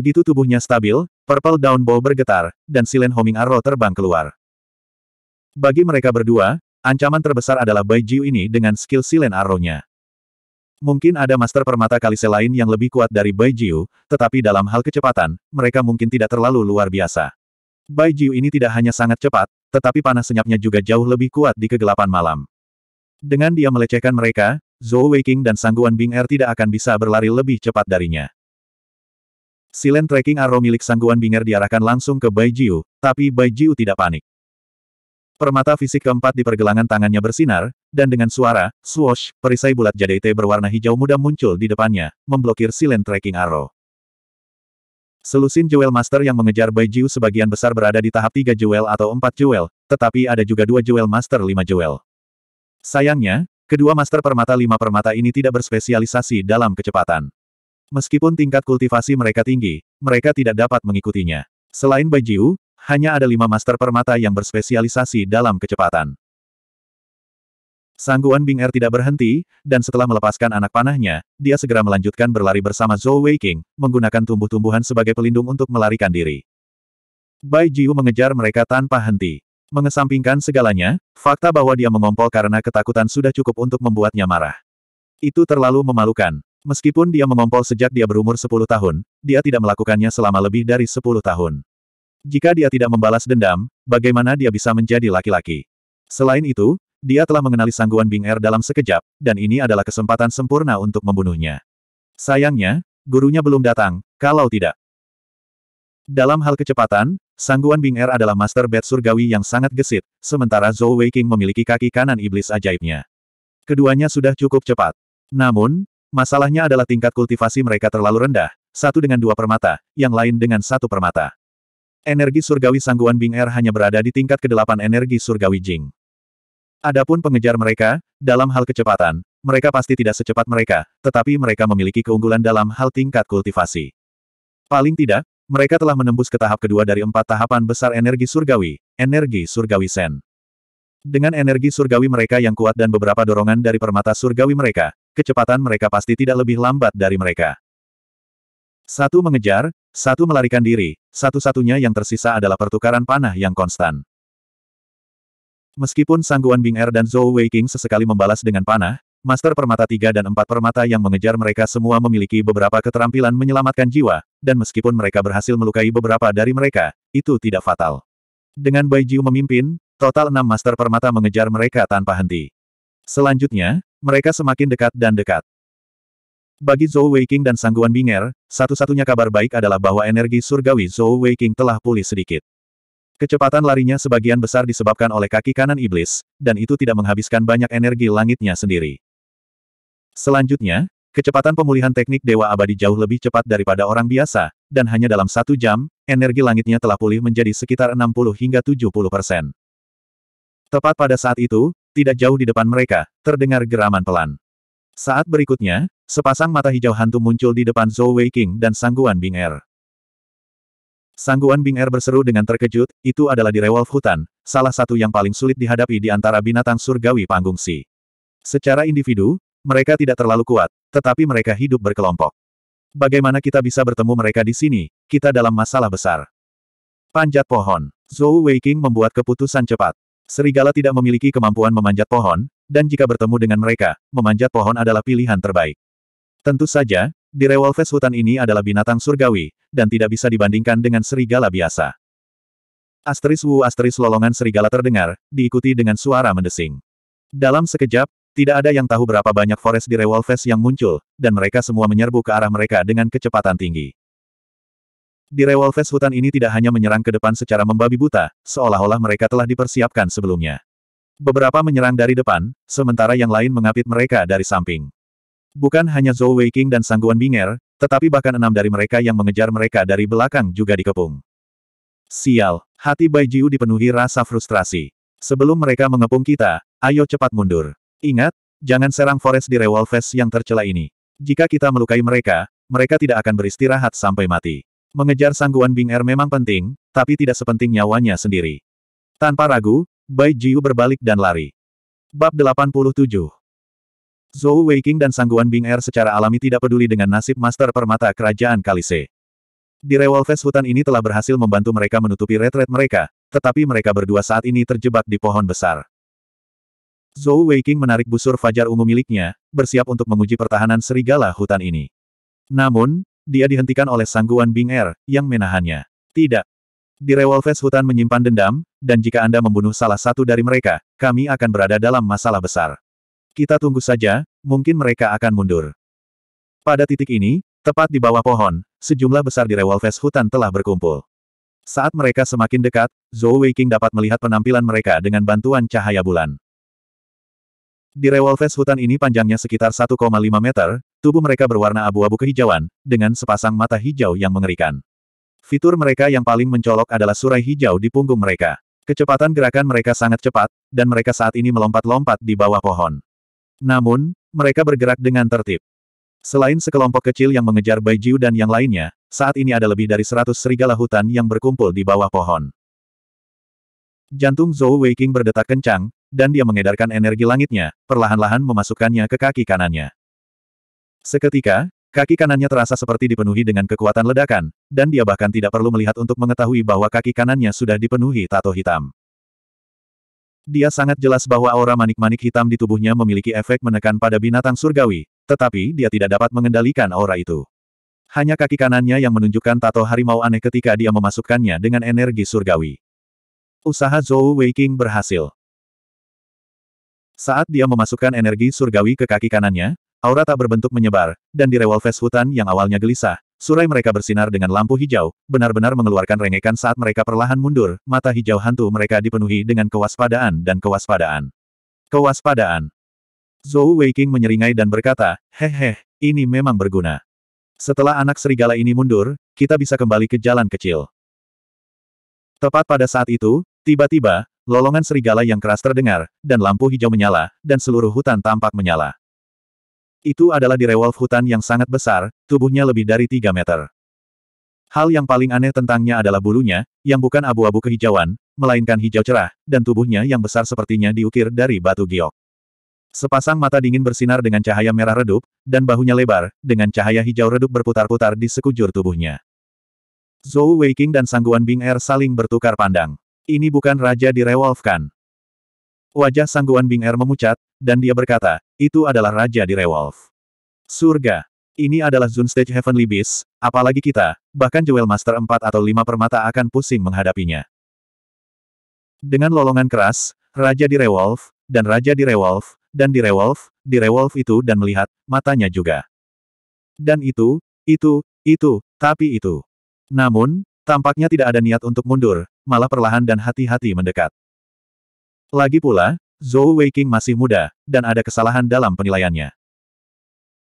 Begitu tubuhnya stabil, Purple Down Bow bergetar, dan Silen Homing Arrow ah terbang keluar. Bagi mereka berdua, ancaman terbesar adalah Bai Jiu ini dengan skill Silen Arrow-nya. Ah Mungkin ada master permata kalise lain yang lebih kuat dari Bai Jiu, tetapi dalam hal kecepatan, mereka mungkin tidak terlalu luar biasa. Bai Jiu ini tidak hanya sangat cepat, tetapi panah senyapnya juga jauh lebih kuat di kegelapan malam. Dengan dia melecehkan mereka, Zhou Weiqing dan Sangguan Bing Er tidak akan bisa berlari lebih cepat darinya. Silent tracking arrow milik Sangguan Bing Er diarahkan langsung ke Bai Jiu, tapi Bai Jiu tidak panik. Permata fisik keempat di pergelangan tangannya bersinar, dan dengan suara, swoosh, perisai bulat jadeite berwarna hijau muda muncul di depannya, memblokir silent tracking arrow. Selusin Jewel Master yang mengejar Bai Jiu sebagian besar berada di tahap 3 Jewel atau 4 Jewel, tetapi ada juga dua Jewel Master 5 Jewel. Sayangnya, kedua Master Permata 5 Permata ini tidak berspesialisasi dalam kecepatan. Meskipun tingkat kultivasi mereka tinggi, mereka tidak dapat mengikutinya. Selain Bai Jiu, hanya ada lima master permata yang berspesialisasi dalam kecepatan. Sangguan Bing Er tidak berhenti, dan setelah melepaskan anak panahnya, dia segera melanjutkan berlari bersama Zhou Weiqing, menggunakan tumbuh-tumbuhan sebagai pelindung untuk melarikan diri. Bai Jiu mengejar mereka tanpa henti. Mengesampingkan segalanya, fakta bahwa dia mengompol karena ketakutan sudah cukup untuk membuatnya marah. Itu terlalu memalukan. Meskipun dia mengompol sejak dia berumur 10 tahun, dia tidak melakukannya selama lebih dari 10 tahun. Jika dia tidak membalas dendam, bagaimana dia bisa menjadi laki-laki? Selain itu, dia telah mengenali sangguan Bing Er dalam sekejap, dan ini adalah kesempatan sempurna untuk membunuhnya. Sayangnya, gurunya belum datang, kalau tidak. Dalam hal kecepatan, sangguan Bing Er adalah master bed surgawi yang sangat gesit, sementara Zhou Wei King memiliki kaki kanan iblis ajaibnya. Keduanya sudah cukup cepat. Namun, masalahnya adalah tingkat kultivasi mereka terlalu rendah, satu dengan dua permata, yang lain dengan satu permata. Energi surgawi sangguan Bing Er hanya berada di tingkat kedelapan energi surgawi Jing. Adapun pengejar mereka, dalam hal kecepatan, mereka pasti tidak secepat mereka, tetapi mereka memiliki keunggulan dalam hal tingkat kultivasi. Paling tidak, mereka telah menembus ke tahap kedua dari empat tahapan besar energi surgawi, energi surgawi Sen. Dengan energi surgawi mereka yang kuat dan beberapa dorongan dari permata surgawi mereka, kecepatan mereka pasti tidak lebih lambat dari mereka. Satu mengejar, satu melarikan diri, satu-satunya yang tersisa adalah pertukaran panah yang konstan. Meskipun Sangguan Bing Er dan Zhou Weiqing sesekali membalas dengan panah, Master Permata tiga dan empat Permata yang mengejar mereka semua memiliki beberapa keterampilan menyelamatkan jiwa, dan meskipun mereka berhasil melukai beberapa dari mereka, itu tidak fatal. Dengan Bai Jiu memimpin, total enam Master Permata mengejar mereka tanpa henti. Selanjutnya, mereka semakin dekat dan dekat. Bagi Zhou Weiqing dan Sangguan Binger, satu-satunya kabar baik adalah bahwa energi surgawi Zhou Weiqing telah pulih sedikit. Kecepatan larinya sebagian besar disebabkan oleh kaki kanan iblis, dan itu tidak menghabiskan banyak energi langitnya sendiri. Selanjutnya, kecepatan pemulihan teknik Dewa Abadi jauh lebih cepat daripada orang biasa, dan hanya dalam satu jam, energi langitnya telah pulih menjadi sekitar 60 hingga 70 persen. Tepat pada saat itu, tidak jauh di depan mereka, terdengar geraman pelan. Saat berikutnya, sepasang mata hijau hantu muncul di depan Zhou Weiqing dan Sangguan Bing Er. Sangguan Bing Er berseru dengan terkejut, itu adalah di Rewolf Hutan, salah satu yang paling sulit dihadapi di antara binatang surgawi panggung Si. Secara individu, mereka tidak terlalu kuat, tetapi mereka hidup berkelompok. Bagaimana kita bisa bertemu mereka di sini, kita dalam masalah besar. Panjat pohon. Zhou Weiqing membuat keputusan cepat. Serigala tidak memiliki kemampuan memanjat pohon, dan jika bertemu dengan mereka, memanjat pohon adalah pilihan terbaik. Tentu saja, di Revolves hutan ini adalah binatang surgawi, dan tidak bisa dibandingkan dengan serigala biasa. Asteris wu asteris lolongan serigala terdengar, diikuti dengan suara mendesing. Dalam sekejap, tidak ada yang tahu berapa banyak forest di Revolves yang muncul, dan mereka semua menyerbu ke arah mereka dengan kecepatan tinggi. Di Rewolves hutan ini tidak hanya menyerang ke depan secara membabi buta, seolah-olah mereka telah dipersiapkan sebelumnya. Beberapa menyerang dari depan, sementara yang lain mengapit mereka dari samping. Bukan hanya Zhou Weiqing dan Sangguan Binger, tetapi bahkan enam dari mereka yang mengejar mereka dari belakang juga dikepung. Sial, hati Bai Jiu dipenuhi rasa frustrasi. Sebelum mereka mengepung kita, ayo cepat mundur. Ingat, jangan serang forest di Rewolves yang tercela ini. Jika kita melukai mereka, mereka tidak akan beristirahat sampai mati. Mengejar sangguan Bing Er memang penting, tapi tidak sepenting nyawanya sendiri. Tanpa ragu, Bai Jiu berbalik dan lari. Bab 87 Zhou Weiqing dan sangguan Bing Er secara alami tidak peduli dengan nasib Master Permata Kerajaan Kalise. Di Revolves hutan ini telah berhasil membantu mereka menutupi retret mereka, tetapi mereka berdua saat ini terjebak di pohon besar. Zhou Weiqing menarik busur fajar ungu miliknya, bersiap untuk menguji pertahanan serigala hutan ini. Namun, dia dihentikan oleh sangguan Bing Er, yang menahannya. Tidak. Di Revolves hutan menyimpan dendam, dan jika Anda membunuh salah satu dari mereka, kami akan berada dalam masalah besar. Kita tunggu saja, mungkin mereka akan mundur. Pada titik ini, tepat di bawah pohon, sejumlah besar di Revolves hutan telah berkumpul. Saat mereka semakin dekat, Zhou Weiqing dapat melihat penampilan mereka dengan bantuan cahaya bulan. Di Revolves hutan ini panjangnya sekitar 1,5 meter, Tubuh mereka berwarna abu-abu kehijauan, dengan sepasang mata hijau yang mengerikan. Fitur mereka yang paling mencolok adalah surai hijau di punggung mereka. Kecepatan gerakan mereka sangat cepat, dan mereka saat ini melompat-lompat di bawah pohon. Namun, mereka bergerak dengan tertib. Selain sekelompok kecil yang mengejar Bai Jiu dan yang lainnya, saat ini ada lebih dari seratus serigala hutan yang berkumpul di bawah pohon. Jantung Zhou Weiqing berdetak kencang, dan dia mengedarkan energi langitnya, perlahan-lahan memasukkannya ke kaki kanannya. Seketika, kaki kanannya terasa seperti dipenuhi dengan kekuatan ledakan, dan dia bahkan tidak perlu melihat untuk mengetahui bahwa kaki kanannya sudah dipenuhi tato hitam. Dia sangat jelas bahwa aura manik-manik hitam di tubuhnya memiliki efek menekan pada binatang surgawi, tetapi dia tidak dapat mengendalikan aura itu. Hanya kaki kanannya yang menunjukkan tato harimau aneh ketika dia memasukkannya dengan energi surgawi. Usaha Zhou Weiqing berhasil. Saat dia memasukkan energi surgawi ke kaki kanannya, Aura tak berbentuk menyebar, dan di revolves hutan yang awalnya gelisah, surai mereka bersinar dengan lampu hijau, benar-benar mengeluarkan rengekan saat mereka perlahan mundur, mata hijau hantu mereka dipenuhi dengan kewaspadaan dan kewaspadaan. Kewaspadaan. Zhou Weiqing menyeringai dan berkata, hehe, ini memang berguna. Setelah anak serigala ini mundur, kita bisa kembali ke jalan kecil. Tepat pada saat itu, tiba-tiba, lolongan serigala yang keras terdengar, dan lampu hijau menyala, dan seluruh hutan tampak menyala. Itu adalah direwolf hutan yang sangat besar, tubuhnya lebih dari 3 meter. Hal yang paling aneh tentangnya adalah bulunya, yang bukan abu-abu kehijauan, melainkan hijau cerah, dan tubuhnya yang besar sepertinya diukir dari batu giok. Sepasang mata dingin bersinar dengan cahaya merah redup, dan bahunya lebar, dengan cahaya hijau redup berputar-putar di sekujur tubuhnya. Zhou Weiking dan Sangguan Bing Er saling bertukar pandang. Ini bukan Raja direwolfkan. Wajah Sangguan Bing Er memucat, dan dia berkata, itu adalah raja di Rewolf. Surga. Ini adalah Zun Stage Heavenly Beast, apalagi kita, bahkan Jewel Master 4 atau 5 permata akan pusing menghadapinya. Dengan lolongan keras, Raja di Rewolf, dan Raja di Rewolf, dan di Rewolf, di Rewolf itu dan melihat, matanya juga. Dan itu, itu, itu, tapi itu. Namun, tampaknya tidak ada niat untuk mundur, malah perlahan dan hati-hati mendekat. Lagi pula, Zhou Weiqing masih muda, dan ada kesalahan dalam penilaiannya.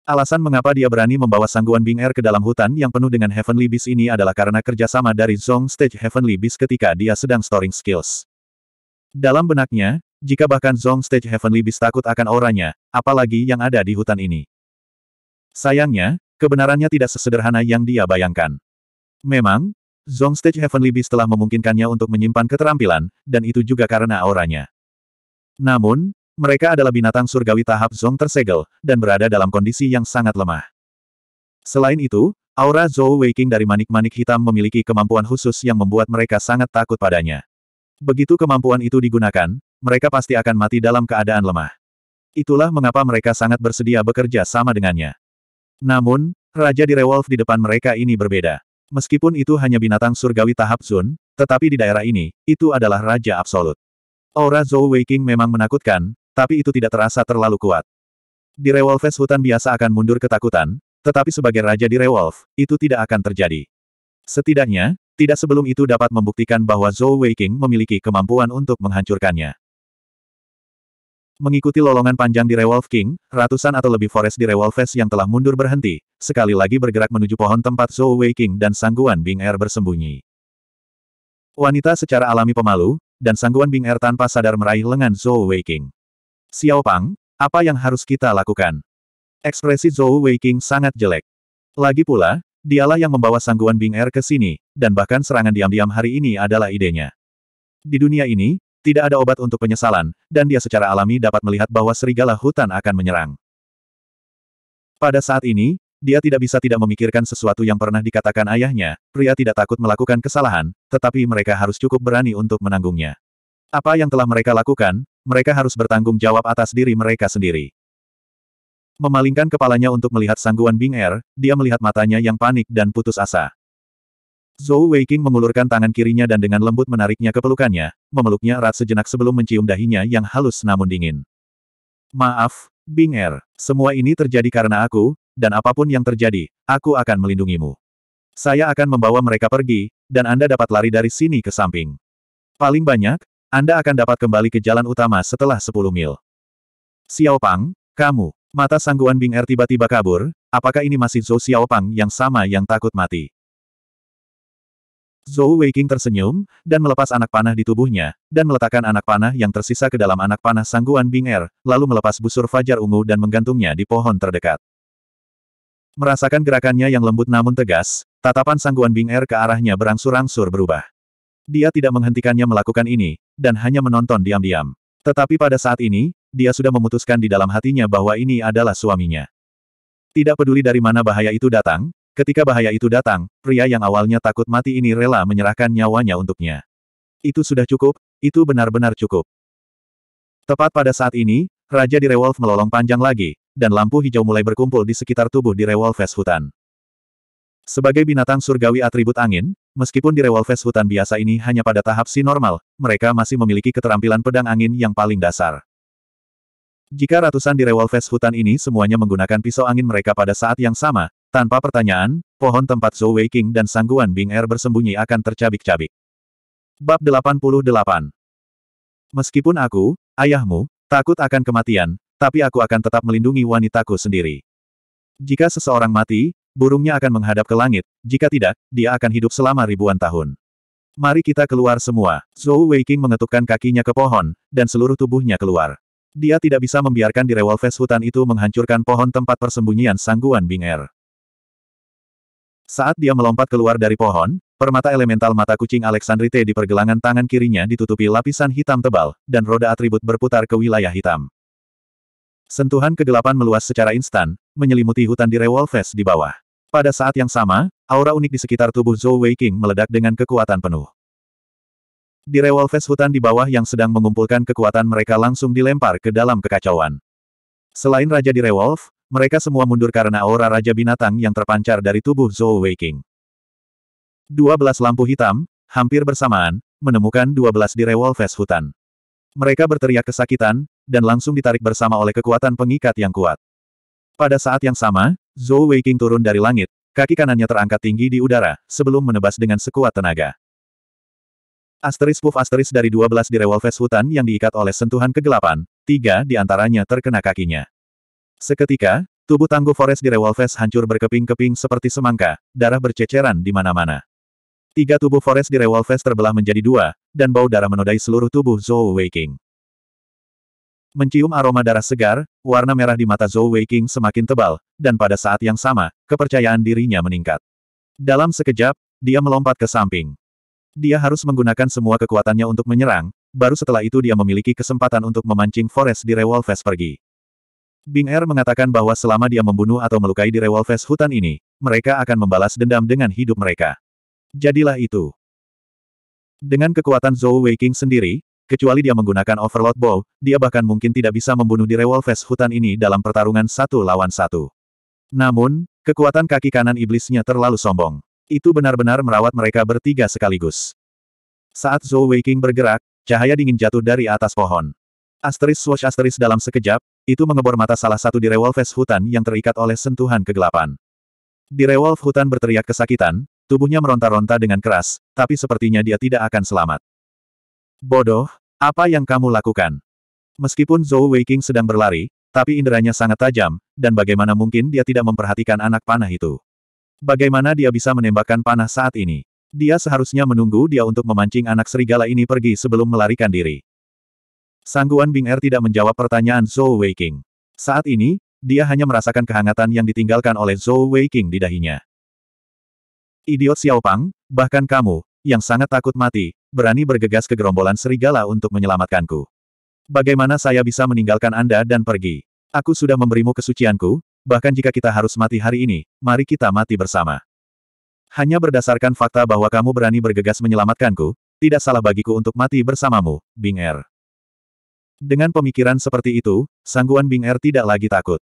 Alasan mengapa dia berani membawa sangguan Bing Er ke dalam hutan yang penuh dengan Heavenly Beast ini adalah karena kerjasama dari Zong Stage Heavenly Beast ketika dia sedang storing skills. Dalam benaknya, jika bahkan Zong Stage Heavenly Beast takut akan auranya, apalagi yang ada di hutan ini. Sayangnya, kebenarannya tidak sesederhana yang dia bayangkan. Memang, Zong Stage Heavenly Beast telah memungkinkannya untuk menyimpan keterampilan, dan itu juga karena auranya. Namun, mereka adalah binatang surgawi tahap zong tersegel, dan berada dalam kondisi yang sangat lemah. Selain itu, aura Zhou Weiking dari manik-manik hitam memiliki kemampuan khusus yang membuat mereka sangat takut padanya. Begitu kemampuan itu digunakan, mereka pasti akan mati dalam keadaan lemah. Itulah mengapa mereka sangat bersedia bekerja sama dengannya. Namun, Raja di Rewolf di depan mereka ini berbeda. Meskipun itu hanya binatang surgawi tahap Zun, tetapi di daerah ini, itu adalah Raja Absolut. Aura Zhou Weiking memang menakutkan, tapi itu tidak terasa terlalu kuat. Di Rewolves hutan biasa akan mundur ketakutan, tetapi sebagai raja di Rewolf, itu tidak akan terjadi. Setidaknya, tidak sebelum itu dapat membuktikan bahwa Zhou Weiking memiliki kemampuan untuk menghancurkannya. Mengikuti lolongan panjang di Rewolf King, ratusan atau lebih forest di Rewolves yang telah mundur berhenti, sekali lagi bergerak menuju pohon tempat Zhou Wei dan sangguan Bing Er bersembunyi. Wanita secara alami pemalu, dan sangguan Bing Er tanpa sadar meraih lengan Zhou Weiqing. Xiao Pang, apa yang harus kita lakukan? Ekspresi Zhou Weiqing sangat jelek. Lagi pula, dialah yang membawa sangguan Bing Er ke sini, dan bahkan serangan diam-diam hari ini adalah idenya. Di dunia ini, tidak ada obat untuk penyesalan, dan dia secara alami dapat melihat bahwa serigala hutan akan menyerang. Pada saat ini, dia tidak bisa tidak memikirkan sesuatu yang pernah dikatakan ayahnya, pria tidak takut melakukan kesalahan, tetapi mereka harus cukup berani untuk menanggungnya. Apa yang telah mereka lakukan, mereka harus bertanggung jawab atas diri mereka sendiri. Memalingkan kepalanya untuk melihat sangguan Bing Er, dia melihat matanya yang panik dan putus asa. Zhou Weiqing mengulurkan tangan kirinya dan dengan lembut menariknya ke pelukannya, memeluknya erat sejenak sebelum mencium dahinya yang halus namun dingin. Maaf, Bing Er, semua ini terjadi karena aku, dan apapun yang terjadi, aku akan melindungimu. Saya akan membawa mereka pergi, dan Anda dapat lari dari sini ke samping. Paling banyak, Anda akan dapat kembali ke jalan utama setelah 10 mil. Xiao Pang, kamu, mata sangguan Bing Er tiba-tiba kabur, apakah ini masih Zhou Xiaopang yang sama yang takut mati? Zhou Weiqing tersenyum, dan melepas anak panah di tubuhnya, dan meletakkan anak panah yang tersisa ke dalam anak panah sangguan Bing Er, lalu melepas busur fajar ungu dan menggantungnya di pohon terdekat. Merasakan gerakannya yang lembut namun tegas, tatapan sangguan Bing Er ke arahnya berangsur-angsur berubah. Dia tidak menghentikannya melakukan ini, dan hanya menonton diam-diam. Tetapi pada saat ini, dia sudah memutuskan di dalam hatinya bahwa ini adalah suaminya. Tidak peduli dari mana bahaya itu datang, ketika bahaya itu datang, pria yang awalnya takut mati ini rela menyerahkan nyawanya untuknya. Itu sudah cukup, itu benar-benar cukup. Tepat pada saat ini, Raja di Rewolf melolong panjang lagi, dan lampu hijau mulai berkumpul di sekitar tubuh di Rewolves hutan. Sebagai binatang surgawi atribut angin, meskipun di Rewolves hutan biasa ini hanya pada tahap si normal, mereka masih memiliki keterampilan pedang angin yang paling dasar. Jika ratusan di Rewolves hutan ini semuanya menggunakan pisau angin mereka pada saat yang sama, tanpa pertanyaan, pohon tempat Zhou Wei King dan sangguan Bing Er bersembunyi akan tercabik-cabik. Bab 88 Meskipun aku, ayahmu, takut akan kematian, tapi aku akan tetap melindungi wanitaku sendiri. Jika seseorang mati, burungnya akan menghadap ke langit, jika tidak, dia akan hidup selama ribuan tahun. Mari kita keluar semua. Zhou Weiqing mengetukkan kakinya ke pohon, dan seluruh tubuhnya keluar. Dia tidak bisa membiarkan di Revolves hutan itu menghancurkan pohon tempat persembunyian sangguan Bing Er. Saat dia melompat keluar dari pohon, permata elemental mata kucing Alexandrite di pergelangan tangan kirinya ditutupi lapisan hitam tebal, dan roda atribut berputar ke wilayah hitam. Sentuhan kegelapan meluas secara instan, menyelimuti hutan di Revolves di bawah. Pada saat yang sama, aura unik di sekitar tubuh Zhou Weiqing meledak dengan kekuatan penuh. Di Revolves hutan di bawah yang sedang mengumpulkan kekuatan mereka langsung dilempar ke dalam kekacauan. Selain Raja di Revolve, mereka semua mundur karena aura Raja Binatang yang terpancar dari tubuh Zhou Weiqing. Dua belas lampu hitam, hampir bersamaan, menemukan dua di Revolves hutan. Mereka berteriak kesakitan, dan langsung ditarik bersama oleh kekuatan pengikat yang kuat. Pada saat yang sama, Zhou Weiqing turun dari langit, kaki kanannya terangkat tinggi di udara, sebelum menebas dengan sekuat tenaga. Asteris puff asteris dari 12 di revolves hutan yang diikat oleh sentuhan kegelapan, tiga di antaranya terkena kakinya. Seketika, tubuh tangguh Forest di revolves hancur berkeping-keping seperti semangka, darah berceceran di mana-mana. Tiga tubuh Forest di revolves terbelah menjadi dua, dan bau darah menodai seluruh tubuh Zhou Weiqing. Mencium aroma darah segar, warna merah di mata Zhou Weiqing semakin tebal, dan pada saat yang sama, kepercayaan dirinya meningkat. Dalam sekejap, dia melompat ke samping. Dia harus menggunakan semua kekuatannya untuk menyerang, baru setelah itu dia memiliki kesempatan untuk memancing Forest di Revolves pergi. Bing Er mengatakan bahwa selama dia membunuh atau melukai di Revolves hutan ini, mereka akan membalas dendam dengan hidup mereka. Jadilah itu. Dengan kekuatan Zhou Weiqing sendiri, Kecuali dia menggunakan overload Bow, dia bahkan mungkin tidak bisa membunuh di Revolves hutan ini dalam pertarungan satu lawan satu. Namun, kekuatan kaki kanan iblisnya terlalu sombong. Itu benar-benar merawat mereka bertiga sekaligus. Saat Zhou Weiqing bergerak, cahaya dingin jatuh dari atas pohon. Asteris swash asteris dalam sekejap, itu mengebor mata salah satu di Revolves hutan yang terikat oleh sentuhan kegelapan. Di Revolve hutan berteriak kesakitan, tubuhnya meronta-ronta dengan keras, tapi sepertinya dia tidak akan selamat. Bodoh, apa yang kamu lakukan? Meskipun Zhou Weiqing sedang berlari, tapi inderanya sangat tajam, dan bagaimana mungkin dia tidak memperhatikan anak panah itu. Bagaimana dia bisa menembakkan panah saat ini? Dia seharusnya menunggu dia untuk memancing anak serigala ini pergi sebelum melarikan diri. Sangguan Bing Er tidak menjawab pertanyaan Zhou Weiqing. Saat ini, dia hanya merasakan kehangatan yang ditinggalkan oleh Zhou Weiqing di dahinya. Idiot Xiaopang, bahkan kamu, yang sangat takut mati, berani bergegas ke gerombolan serigala untuk menyelamatkanku. Bagaimana saya bisa meninggalkan Anda dan pergi? Aku sudah memberimu kesucianku, bahkan jika kita harus mati hari ini, mari kita mati bersama. Hanya berdasarkan fakta bahwa kamu berani bergegas menyelamatkanku, tidak salah bagiku untuk mati bersamamu, Bing Er. Dengan pemikiran seperti itu, sangguan Bing Er tidak lagi takut.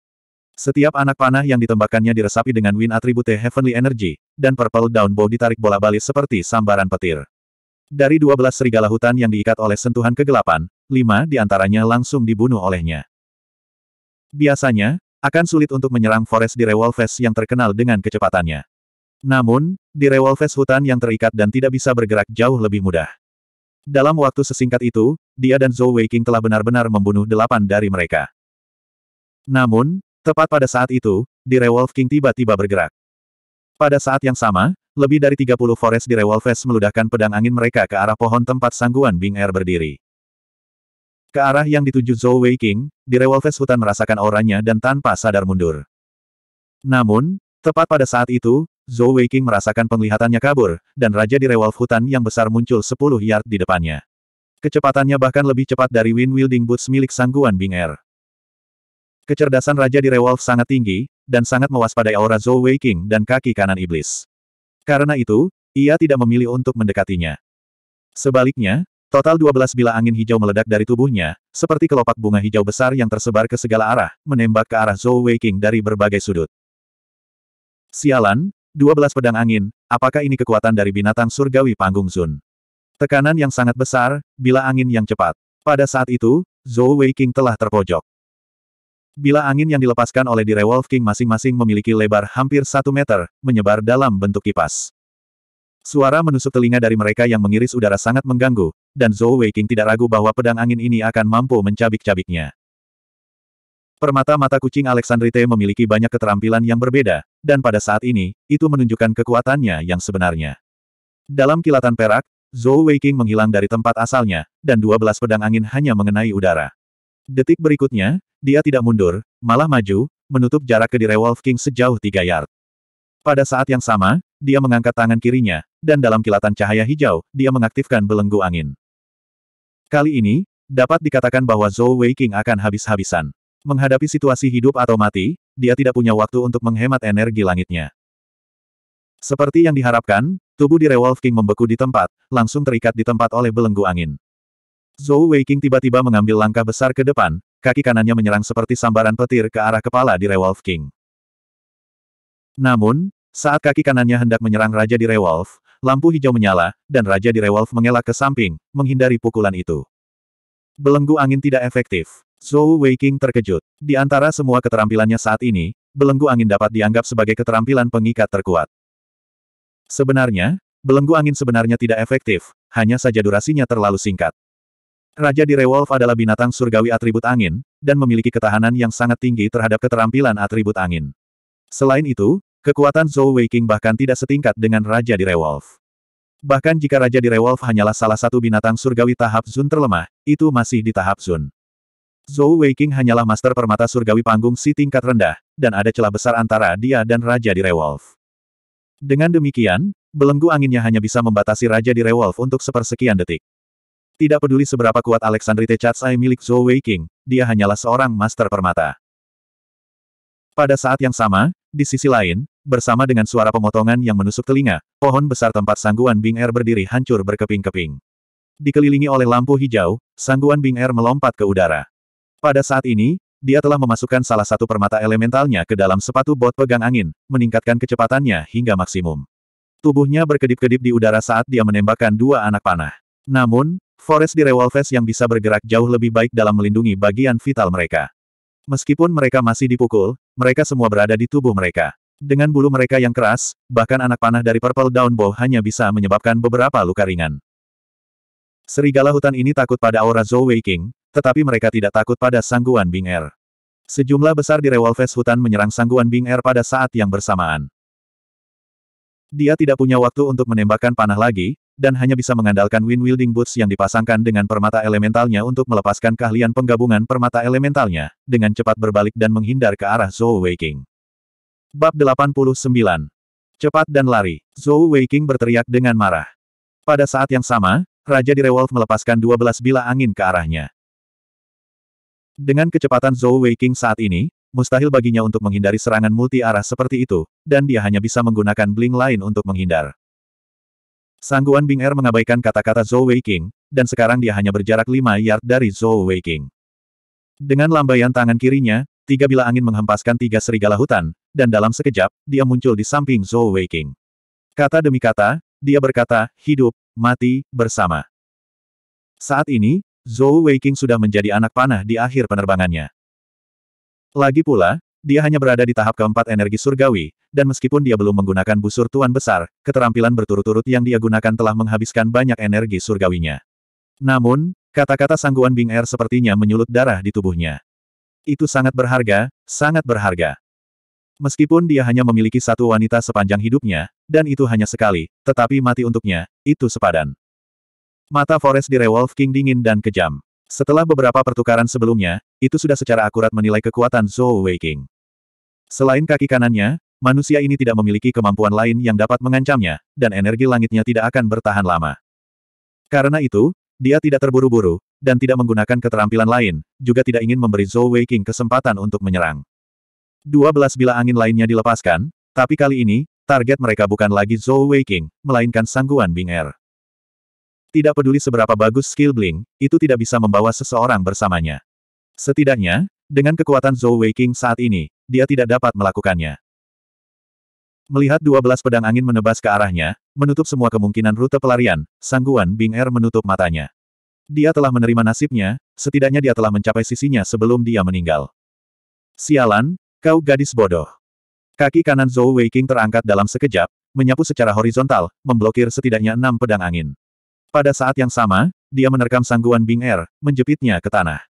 Setiap anak panah yang ditembakkannya diresapi dengan Win atribute Heavenly Energy, dan Purple Down Bow ditarik bola balik seperti sambaran petir. Dari 12 serigala hutan yang diikat oleh sentuhan kegelapan, lima di antaranya langsung dibunuh olehnya. Biasanya, akan sulit untuk menyerang Forest di Rewolves yang terkenal dengan kecepatannya. Namun, di Rewolves hutan yang terikat dan tidak bisa bergerak jauh lebih mudah. Dalam waktu sesingkat itu, dia dan Zhou Weiking telah benar-benar membunuh delapan dari mereka. Namun, tepat pada saat itu, di Revolve King tiba-tiba bergerak. Pada saat yang sama, lebih dari 30 forest di Revolves meludahkan pedang angin mereka ke arah pohon tempat sangguan Bing Air er berdiri. Ke arah yang dituju Zhou Wei King, di Revolves hutan merasakan auranya dan tanpa sadar mundur. Namun, tepat pada saat itu, Zhou Wei King merasakan penglihatannya kabur, dan Raja di Rewolf hutan yang besar muncul 10 yard di depannya. Kecepatannya bahkan lebih cepat dari Wind Wielding Boots milik sangguan Bing Air. Er. Kecerdasan Raja di Rewolf sangat tinggi, dan sangat mewaspadai aura Zhou Wei King dan kaki kanan iblis. Karena itu, ia tidak memilih untuk mendekatinya. Sebaliknya, total 12 bila angin hijau meledak dari tubuhnya, seperti kelopak bunga hijau besar yang tersebar ke segala arah, menembak ke arah Zhou Weiqing dari berbagai sudut. Sialan, 12 pedang angin, apakah ini kekuatan dari binatang surgawi panggung Zun? Tekanan yang sangat besar, bila angin yang cepat. Pada saat itu, Zhou Weiqing telah terpojok. Bila angin yang dilepaskan oleh Direwolf King masing-masing memiliki lebar hampir satu meter, menyebar dalam bentuk kipas. Suara menusuk telinga dari mereka yang mengiris udara sangat mengganggu, dan Zhou Wei King tidak ragu bahwa pedang angin ini akan mampu mencabik-cabiknya. Permata mata kucing Alexandrite memiliki banyak keterampilan yang berbeda, dan pada saat ini, itu menunjukkan kekuatannya yang sebenarnya. Dalam kilatan perak, Zhou Wei King menghilang dari tempat asalnya, dan 12 pedang angin hanya mengenai udara. Detik berikutnya, dia tidak mundur, malah maju, menutup jarak ke Direwolf Wolf King sejauh tiga yard. Pada saat yang sama, dia mengangkat tangan kirinya, dan dalam kilatan cahaya hijau, dia mengaktifkan belenggu angin. Kali ini, dapat dikatakan bahwa Zhou Wei King akan habis-habisan. Menghadapi situasi hidup atau mati, dia tidak punya waktu untuk menghemat energi langitnya. Seperti yang diharapkan, tubuh di Rewolf King membeku di tempat, langsung terikat di tempat oleh belenggu angin. Zhou Weiqing tiba-tiba mengambil langkah besar ke depan, kaki kanannya menyerang seperti sambaran petir ke arah kepala di Rewolf King. Namun, saat kaki kanannya hendak menyerang Raja di Rewolf, lampu hijau menyala, dan Raja di Rewolf mengelak ke samping, menghindari pukulan itu. Belenggu angin tidak efektif. Zhou Weiqing terkejut. Di antara semua keterampilannya saat ini, belenggu angin dapat dianggap sebagai keterampilan pengikat terkuat. Sebenarnya, belenggu angin sebenarnya tidak efektif, hanya saja durasinya terlalu singkat. Raja di Rewolf adalah binatang surgawi atribut angin, dan memiliki ketahanan yang sangat tinggi terhadap keterampilan atribut angin. Selain itu, kekuatan Zhou Weiking bahkan tidak setingkat dengan Raja di Rewolf. Bahkan jika Raja di Rewolf hanyalah salah satu binatang surgawi tahap Zun terlemah, itu masih di tahap Zun. Zhou Weiking hanyalah master permata surgawi panggung si tingkat rendah, dan ada celah besar antara dia dan Raja di Rewolf. Dengan demikian, belenggu anginnya hanya bisa membatasi Raja di Rewolf untuk sepersekian detik. Tidak peduli seberapa kuat Alexandrite Chatsai milik Zhou Weiqing, dia hanyalah seorang master permata. Pada saat yang sama, di sisi lain, bersama dengan suara pemotongan yang menusuk telinga, pohon besar tempat sangguan Bing Er berdiri hancur berkeping-keping. Dikelilingi oleh lampu hijau, sangguan Bing Er melompat ke udara. Pada saat ini, dia telah memasukkan salah satu permata elementalnya ke dalam sepatu bot pegang angin, meningkatkan kecepatannya hingga maksimum. Tubuhnya berkedip-kedip di udara saat dia menembakkan dua anak panah. Namun, Forest di Revolves yang bisa bergerak jauh lebih baik dalam melindungi bagian vital mereka. Meskipun mereka masih dipukul, mereka semua berada di tubuh mereka. Dengan bulu mereka yang keras, bahkan anak panah dari Purple Dawn Bow hanya bisa menyebabkan beberapa luka ringan. Serigala hutan ini takut pada aura Zhou Wei King, tetapi mereka tidak takut pada sangguan Bing Er. Sejumlah besar di Revolves hutan menyerang sangguan Bing Er pada saat yang bersamaan. Dia tidak punya waktu untuk menembakkan panah lagi, dan hanya bisa mengandalkan Wind Wielding Boots yang dipasangkan dengan permata elementalnya untuk melepaskan keahlian penggabungan permata elementalnya, dengan cepat berbalik dan menghindar ke arah Zhou Weiqing. Bab 89 Cepat dan lari, Zhou Weiqing berteriak dengan marah. Pada saat yang sama, Raja Direwolf melepaskan 12 bila angin ke arahnya. Dengan kecepatan Zhou Weiqing saat ini, mustahil baginya untuk menghindari serangan multi-arah seperti itu, dan dia hanya bisa menggunakan bling lain untuk menghindar. Sangguan Bing Er mengabaikan kata-kata Zhou King, dan sekarang dia hanya berjarak lima yard dari Zhou King. Dengan lambaian tangan kirinya, tiga bila angin menghempaskan tiga serigala hutan, dan dalam sekejap, dia muncul di samping Zhou King. Kata demi kata, dia berkata, hidup, mati, bersama. Saat ini, Zhou King sudah menjadi anak panah di akhir penerbangannya. Lagi pula, dia hanya berada di tahap keempat energi surgawi, dan meskipun dia belum menggunakan busur tuan besar, keterampilan berturut-turut yang dia gunakan telah menghabiskan banyak energi surgawinya. Namun, kata-kata sangguan Bing Er sepertinya menyulut darah di tubuhnya. Itu sangat berharga, sangat berharga. Meskipun dia hanya memiliki satu wanita sepanjang hidupnya, dan itu hanya sekali, tetapi mati untuknya, itu sepadan. Mata Forest di Rewolf King dingin dan kejam. Setelah beberapa pertukaran sebelumnya, itu sudah secara akurat menilai kekuatan Zhou Wei King. Selain kaki kanannya, manusia ini tidak memiliki kemampuan lain yang dapat mengancamnya, dan energi langitnya tidak akan bertahan lama. Karena itu, dia tidak terburu-buru, dan tidak menggunakan keterampilan lain, juga tidak ingin memberi Zhou Weiqing kesempatan untuk menyerang. Dua belas bila angin lainnya dilepaskan, tapi kali ini, target mereka bukan lagi Zhou Weiqing, melainkan sangguan Bing Er. Tidak peduli seberapa bagus skill Bling, itu tidak bisa membawa seseorang bersamanya. Setidaknya, dengan kekuatan Zhou Weiqing saat ini, dia tidak dapat melakukannya. Melihat dua belas pedang angin menebas ke arahnya, menutup semua kemungkinan rute pelarian, sangguan Bing Er menutup matanya. Dia telah menerima nasibnya, setidaknya dia telah mencapai sisinya sebelum dia meninggal. Sialan, kau gadis bodoh. Kaki kanan Zhou Weiqing terangkat dalam sekejap, menyapu secara horizontal, memblokir setidaknya enam pedang angin. Pada saat yang sama, dia menerkam sangguan Bing Er, menjepitnya ke tanah.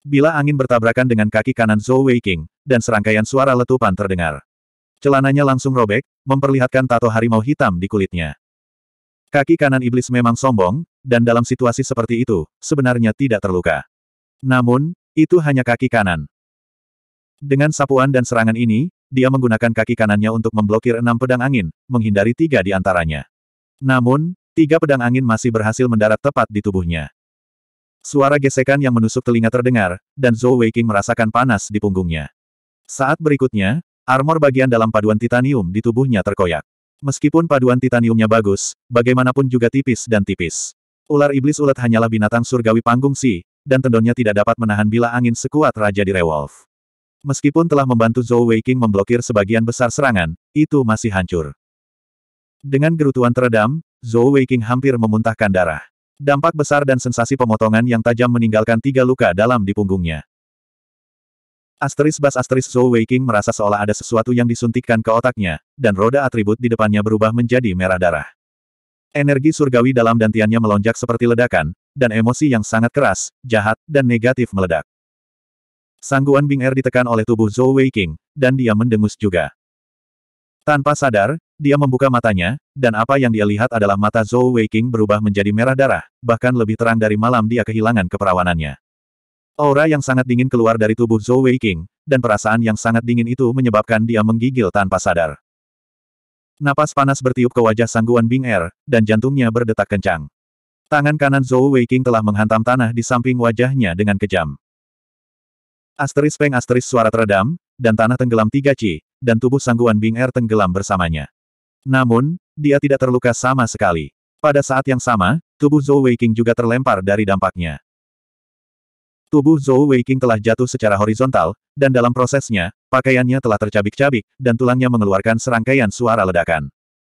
Bila angin bertabrakan dengan kaki kanan Zhou Weiqing, dan serangkaian suara letupan terdengar. Celananya langsung robek, memperlihatkan tato harimau hitam di kulitnya. Kaki kanan iblis memang sombong, dan dalam situasi seperti itu, sebenarnya tidak terluka. Namun, itu hanya kaki kanan. Dengan sapuan dan serangan ini, dia menggunakan kaki kanannya untuk memblokir enam pedang angin, menghindari tiga di antaranya. Namun, tiga pedang angin masih berhasil mendarat tepat di tubuhnya. Suara gesekan yang menusuk telinga terdengar, dan Zhou Weiqing merasakan panas di punggungnya. Saat berikutnya, armor bagian dalam paduan titanium di tubuhnya terkoyak. Meskipun paduan titaniumnya bagus, bagaimanapun juga tipis dan tipis. Ular iblis ulat hanyalah binatang surgawi panggung si, dan tendonnya tidak dapat menahan bila angin sekuat Raja di Rewolf. Meskipun telah membantu Zhou Weiqing memblokir sebagian besar serangan, itu masih hancur. Dengan gerutuan teredam, Zhou Weiqing hampir memuntahkan darah. Dampak besar dan sensasi pemotongan yang tajam meninggalkan tiga luka dalam di punggungnya. Asteris bas asteris Zhou Weiking merasa seolah ada sesuatu yang disuntikkan ke otaknya, dan roda atribut di depannya berubah menjadi merah darah. Energi surgawi dalam dantiannya melonjak seperti ledakan, dan emosi yang sangat keras, jahat, dan negatif meledak. Sangguan Bing Er ditekan oleh tubuh Zhou Weiking, dan dia mendengus juga. Tanpa sadar, dia membuka matanya, dan apa yang dia lihat adalah mata Zhou Weiqing berubah menjadi merah darah, bahkan lebih terang dari malam dia kehilangan keperawanannya. Aura yang sangat dingin keluar dari tubuh Zhou Weiqing, dan perasaan yang sangat dingin itu menyebabkan dia menggigil tanpa sadar. Napas panas bertiup ke wajah sangguan Bing Er, dan jantungnya berdetak kencang. Tangan kanan Zhou Weiqing telah menghantam tanah di samping wajahnya dengan kejam. Asteris peng asteris suara teredam, dan tanah tenggelam tiga ci, dan tubuh sangguan Bing Er tenggelam bersamanya. Namun, dia tidak terluka sama sekali. Pada saat yang sama, tubuh Zhou Weiqing juga terlempar dari dampaknya. Tubuh Zhou Weiqing telah jatuh secara horizontal, dan dalam prosesnya, pakaiannya telah tercabik-cabik, dan tulangnya mengeluarkan serangkaian suara ledakan.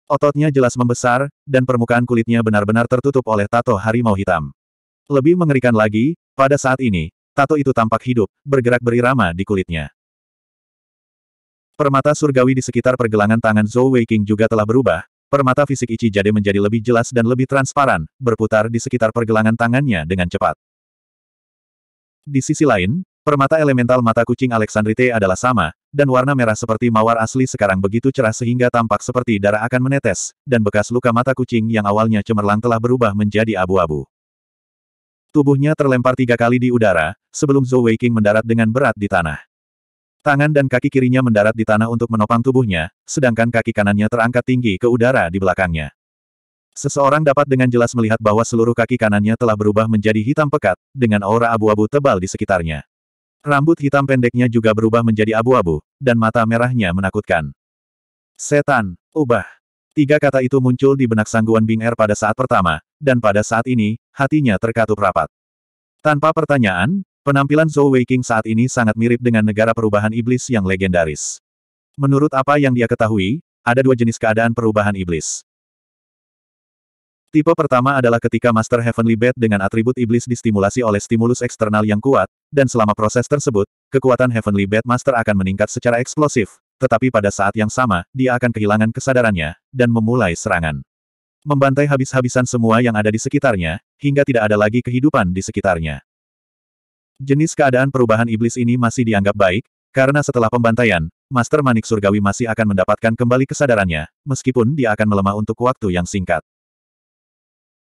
Ototnya jelas membesar, dan permukaan kulitnya benar-benar tertutup oleh tato harimau hitam. Lebih mengerikan lagi, pada saat ini, tato itu tampak hidup, bergerak berirama di kulitnya. Permata surgawi di sekitar pergelangan tangan Zhou Weiqing juga telah berubah, permata fisik Ichi Jade menjadi lebih jelas dan lebih transparan, berputar di sekitar pergelangan tangannya dengan cepat. Di sisi lain, permata elemental mata kucing Alexandrite adalah sama, dan warna merah seperti mawar asli sekarang begitu cerah sehingga tampak seperti darah akan menetes, dan bekas luka mata kucing yang awalnya cemerlang telah berubah menjadi abu-abu. Tubuhnya terlempar tiga kali di udara, sebelum Zhou Weiqing mendarat dengan berat di tanah. Tangan dan kaki kirinya mendarat di tanah untuk menopang tubuhnya, sedangkan kaki kanannya terangkat tinggi ke udara di belakangnya. Seseorang dapat dengan jelas melihat bahwa seluruh kaki kanannya telah berubah menjadi hitam pekat, dengan aura abu-abu tebal di sekitarnya. Rambut hitam pendeknya juga berubah menjadi abu-abu, dan mata merahnya menakutkan. Setan, ubah. Tiga kata itu muncul di benak sangguan Bing Er pada saat pertama, dan pada saat ini, hatinya terkatup rapat. Tanpa pertanyaan, Penampilan Zhou Weiqing saat ini sangat mirip dengan negara perubahan iblis yang legendaris. Menurut apa yang dia ketahui, ada dua jenis keadaan perubahan iblis. Tipe pertama adalah ketika Master Heavenly Bat dengan atribut iblis distimulasi oleh stimulus eksternal yang kuat, dan selama proses tersebut, kekuatan Heavenly Bat Master akan meningkat secara eksplosif, tetapi pada saat yang sama, dia akan kehilangan kesadarannya, dan memulai serangan. Membantai habis-habisan semua yang ada di sekitarnya, hingga tidak ada lagi kehidupan di sekitarnya. Jenis keadaan perubahan iblis ini masih dianggap baik, karena setelah pembantaian, Master Manik Surgawi masih akan mendapatkan kembali kesadarannya, meskipun dia akan melemah untuk waktu yang singkat.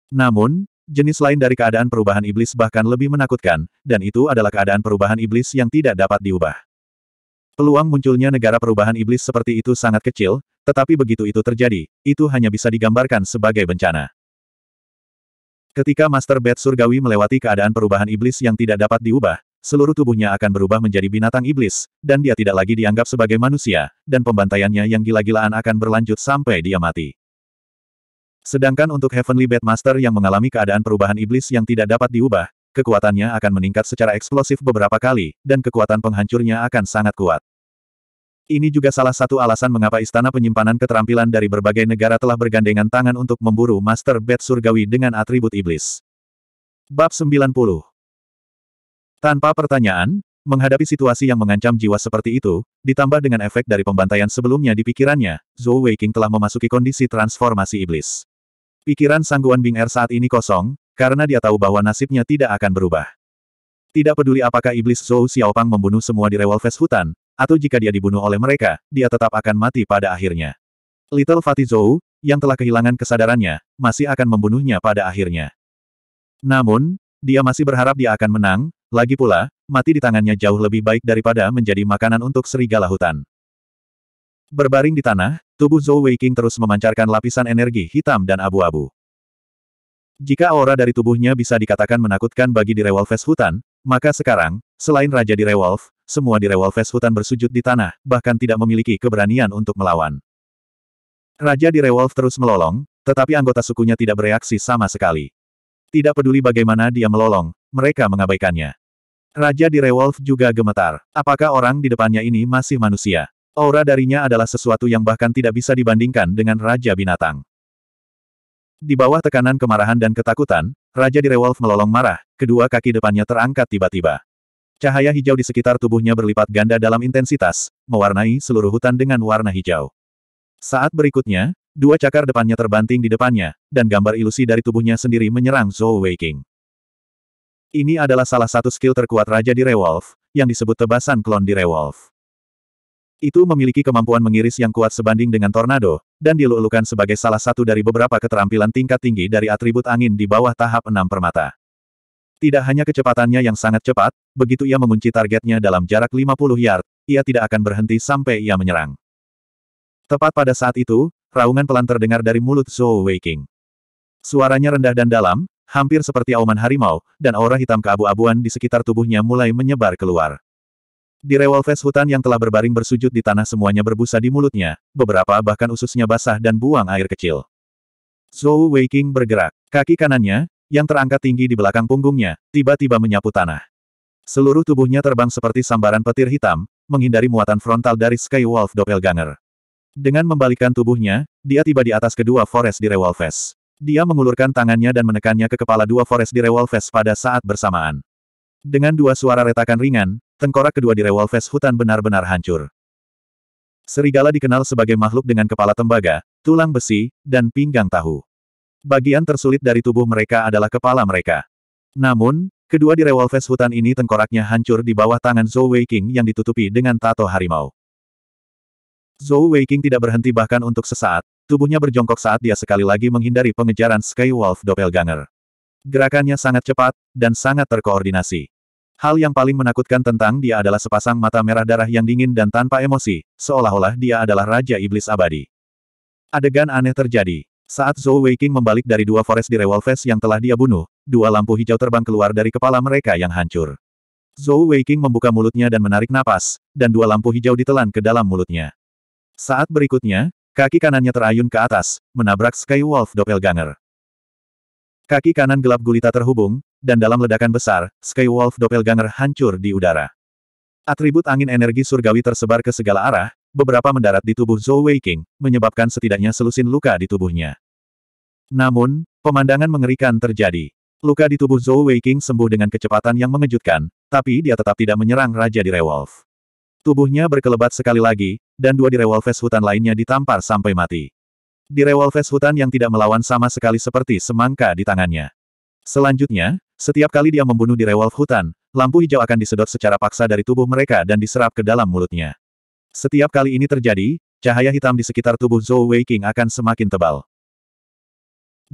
Namun, jenis lain dari keadaan perubahan iblis bahkan lebih menakutkan, dan itu adalah keadaan perubahan iblis yang tidak dapat diubah. Peluang munculnya negara perubahan iblis seperti itu sangat kecil, tetapi begitu itu terjadi, itu hanya bisa digambarkan sebagai bencana. Ketika Master Bed Surgawi melewati keadaan perubahan iblis yang tidak dapat diubah, seluruh tubuhnya akan berubah menjadi binatang iblis, dan dia tidak lagi dianggap sebagai manusia, dan pembantaiannya yang gila-gilaan akan berlanjut sampai dia mati. Sedangkan untuk Heavenly Bed Master yang mengalami keadaan perubahan iblis yang tidak dapat diubah, kekuatannya akan meningkat secara eksplosif beberapa kali, dan kekuatan penghancurnya akan sangat kuat. Ini juga salah satu alasan mengapa Istana Penyimpanan Keterampilan dari berbagai negara telah bergandengan tangan untuk memburu Master Bed Surgawi dengan atribut iblis. Bab 90 Tanpa pertanyaan, menghadapi situasi yang mengancam jiwa seperti itu, ditambah dengan efek dari pembantaian sebelumnya di pikirannya, Zhou Weiqing telah memasuki kondisi transformasi iblis. Pikiran sangguan Bing Er saat ini kosong, karena dia tahu bahwa nasibnya tidak akan berubah. Tidak peduli apakah iblis Zhou Xiaopang membunuh semua di Rewolves hutan, atau jika dia dibunuh oleh mereka, dia tetap akan mati pada akhirnya. Little Fatty Zhou, yang telah kehilangan kesadarannya, masih akan membunuhnya pada akhirnya. Namun, dia masih berharap dia akan menang, lagi pula, mati di tangannya jauh lebih baik daripada menjadi makanan untuk serigala hutan. Berbaring di tanah, tubuh Zhou Weiqing terus memancarkan lapisan energi hitam dan abu-abu. Jika aura dari tubuhnya bisa dikatakan menakutkan bagi di hutan, maka sekarang, selain Raja Direwolf semua di Rewolves hutan bersujud di tanah, bahkan tidak memiliki keberanian untuk melawan. Raja di Rewolf terus melolong, tetapi anggota sukunya tidak bereaksi sama sekali. Tidak peduli bagaimana dia melolong, mereka mengabaikannya. Raja di Rewolf juga gemetar. Apakah orang di depannya ini masih manusia? Aura darinya adalah sesuatu yang bahkan tidak bisa dibandingkan dengan Raja Binatang. Di bawah tekanan kemarahan dan ketakutan, Raja di Rewolf melolong marah, kedua kaki depannya terangkat tiba-tiba. Cahaya hijau di sekitar tubuhnya berlipat ganda dalam intensitas, mewarnai seluruh hutan dengan warna hijau. Saat berikutnya, dua cakar depannya terbanting di depannya, dan gambar ilusi dari tubuhnya sendiri menyerang Zhou Weiqing. Ini adalah salah satu skill terkuat Raja di Rewolf, yang disebut tebasan klon di Rewolf. Itu memiliki kemampuan mengiris yang kuat sebanding dengan tornado, dan dilulukan sebagai salah satu dari beberapa keterampilan tingkat tinggi dari atribut angin di bawah tahap enam permata. Tidak hanya kecepatannya yang sangat cepat, begitu ia mengunci targetnya dalam jarak 50 yard, ia tidak akan berhenti sampai ia menyerang. Tepat pada saat itu, raungan pelan terdengar dari mulut Zhou Weiking. Suaranya rendah dan dalam, hampir seperti auman harimau, dan aura hitam keabu-abuan di sekitar tubuhnya mulai menyebar keluar. Di revolves hutan yang telah berbaring bersujud di tanah semuanya berbusa di mulutnya, beberapa bahkan ususnya basah dan buang air kecil. Zhou Weiking bergerak. Kaki kanannya, yang terangkat tinggi di belakang punggungnya, tiba-tiba menyapu tanah. Seluruh tubuhnya terbang seperti sambaran petir hitam, menghindari muatan frontal dari Skywolf Doppelganger. Dengan membalikkan tubuhnya, dia tiba di atas kedua Forest di Rewolves. Dia mengulurkan tangannya dan menekannya ke kepala dua Forest di Rewolves pada saat bersamaan. Dengan dua suara retakan ringan, tengkorak kedua di Rewolves hutan benar-benar hancur. Serigala dikenal sebagai makhluk dengan kepala tembaga, tulang besi, dan pinggang tahu. Bagian tersulit dari tubuh mereka adalah kepala mereka. Namun, kedua di Revolves hutan ini tengkoraknya hancur di bawah tangan Zhou Weiqing yang ditutupi dengan tato harimau. Zhou Weiqing tidak berhenti bahkan untuk sesaat, tubuhnya berjongkok saat dia sekali lagi menghindari pengejaran Skywolf Doppelganger. Gerakannya sangat cepat, dan sangat terkoordinasi. Hal yang paling menakutkan tentang dia adalah sepasang mata merah darah yang dingin dan tanpa emosi, seolah-olah dia adalah Raja Iblis Abadi. Adegan aneh terjadi. Saat Zhou Weiqing membalik dari dua forest di Revolves yang telah dia bunuh, dua lampu hijau terbang keluar dari kepala mereka yang hancur. Zhou Weiqing membuka mulutnya dan menarik napas, dan dua lampu hijau ditelan ke dalam mulutnya. Saat berikutnya, kaki kanannya terayun ke atas, menabrak Sky Wolf Doppelganger. Kaki kanan gelap gulita terhubung, dan dalam ledakan besar, Sky Wolf Doppelganger hancur di udara. Atribut angin energi surgawi tersebar ke segala arah, beberapa mendarat di tubuh Zhou Weiqing, menyebabkan setidaknya selusin luka di tubuhnya. Namun, pemandangan mengerikan terjadi. Luka di tubuh Zhou Weiqing sembuh dengan kecepatan yang mengejutkan, tapi dia tetap tidak menyerang Raja di Rewolf. Tubuhnya berkelebat sekali lagi, dan dua di Rewolves hutan lainnya ditampar sampai mati. Di Rewolves hutan yang tidak melawan sama sekali seperti semangka di tangannya. Selanjutnya, setiap kali dia membunuh di Rewolf hutan, lampu hijau akan disedot secara paksa dari tubuh mereka dan diserap ke dalam mulutnya. Setiap kali ini terjadi, cahaya hitam di sekitar tubuh Zhou Weiqing akan semakin tebal.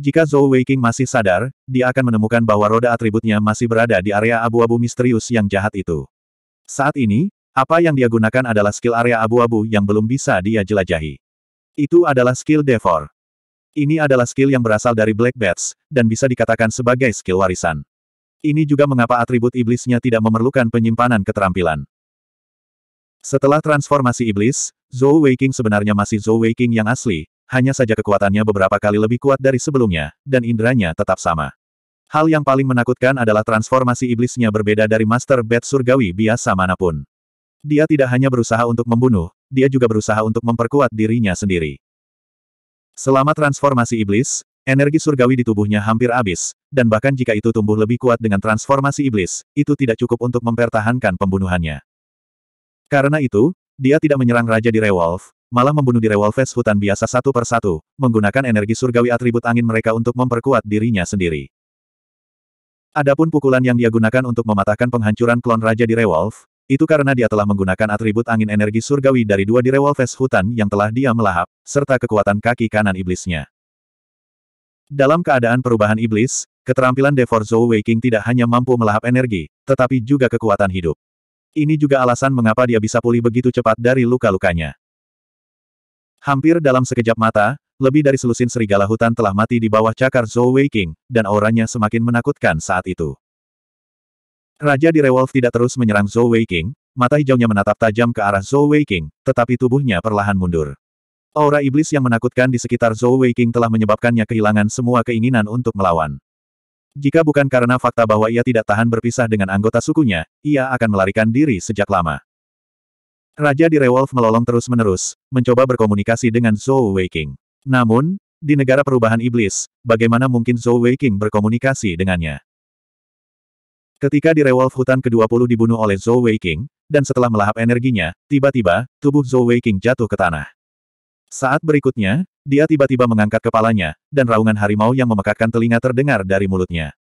Jika Zhou Weiqing masih sadar, dia akan menemukan bahwa roda atributnya masih berada di area abu-abu misterius yang jahat itu. Saat ini, apa yang dia gunakan adalah skill area abu-abu yang belum bisa dia jelajahi. Itu adalah skill Devor. Ini adalah skill yang berasal dari Black Bats, dan bisa dikatakan sebagai skill warisan. Ini juga mengapa atribut iblisnya tidak memerlukan penyimpanan keterampilan. Setelah transformasi iblis, Zhou Weiqing sebenarnya masih Zhou Weiqing yang asli, hanya saja kekuatannya beberapa kali lebih kuat dari sebelumnya, dan inderanya tetap sama. Hal yang paling menakutkan adalah transformasi iblisnya berbeda dari Master Bed Surgawi biasa manapun. Dia tidak hanya berusaha untuk membunuh, dia juga berusaha untuk memperkuat dirinya sendiri. Selama transformasi iblis, Energi surgawi di tubuhnya hampir habis, dan bahkan jika itu tumbuh lebih kuat dengan transformasi iblis, itu tidak cukup untuk mempertahankan pembunuhannya. Karena itu, dia tidak menyerang Raja di Rewolf, malah membunuh di Rewolves hutan biasa satu persatu, menggunakan energi surgawi atribut angin mereka untuk memperkuat dirinya sendiri. Adapun pukulan yang dia gunakan untuk mematahkan penghancuran klon Raja di Rewolf, itu karena dia telah menggunakan atribut angin energi surgawi dari dua di Rewolves hutan yang telah dia melahap, serta kekuatan kaki kanan iblisnya. Dalam keadaan perubahan iblis, keterampilan Devor Zhou Waking tidak hanya mampu melahap energi, tetapi juga kekuatan hidup. Ini juga alasan mengapa dia bisa pulih begitu cepat dari luka-lukanya. Hampir dalam sekejap mata, lebih dari selusin serigala hutan telah mati di bawah cakar Zhou Wei King, dan auranya semakin menakutkan saat itu. Raja di Rewolf tidak terus menyerang Zhou Wei King, mata hijaunya menatap tajam ke arah Zhou Wei King, tetapi tubuhnya perlahan mundur. Aura iblis yang menakutkan di sekitar Zhou Wei King telah menyebabkannya kehilangan semua keinginan untuk melawan. Jika bukan karena fakta bahwa ia tidak tahan berpisah dengan anggota sukunya, ia akan melarikan diri sejak lama. Raja di Rewolf melolong terus-menerus, mencoba berkomunikasi dengan Zhou Weiking. Namun, di negara perubahan iblis, bagaimana mungkin Zhou Weiking berkomunikasi dengannya? Ketika di Rewolf hutan ke-20 dibunuh oleh Zhou Weiking, dan setelah melahap energinya, tiba-tiba, tubuh Zhou Weiking jatuh ke tanah. Saat berikutnya, dia tiba-tiba mengangkat kepalanya, dan raungan harimau yang memekakkan telinga terdengar dari mulutnya.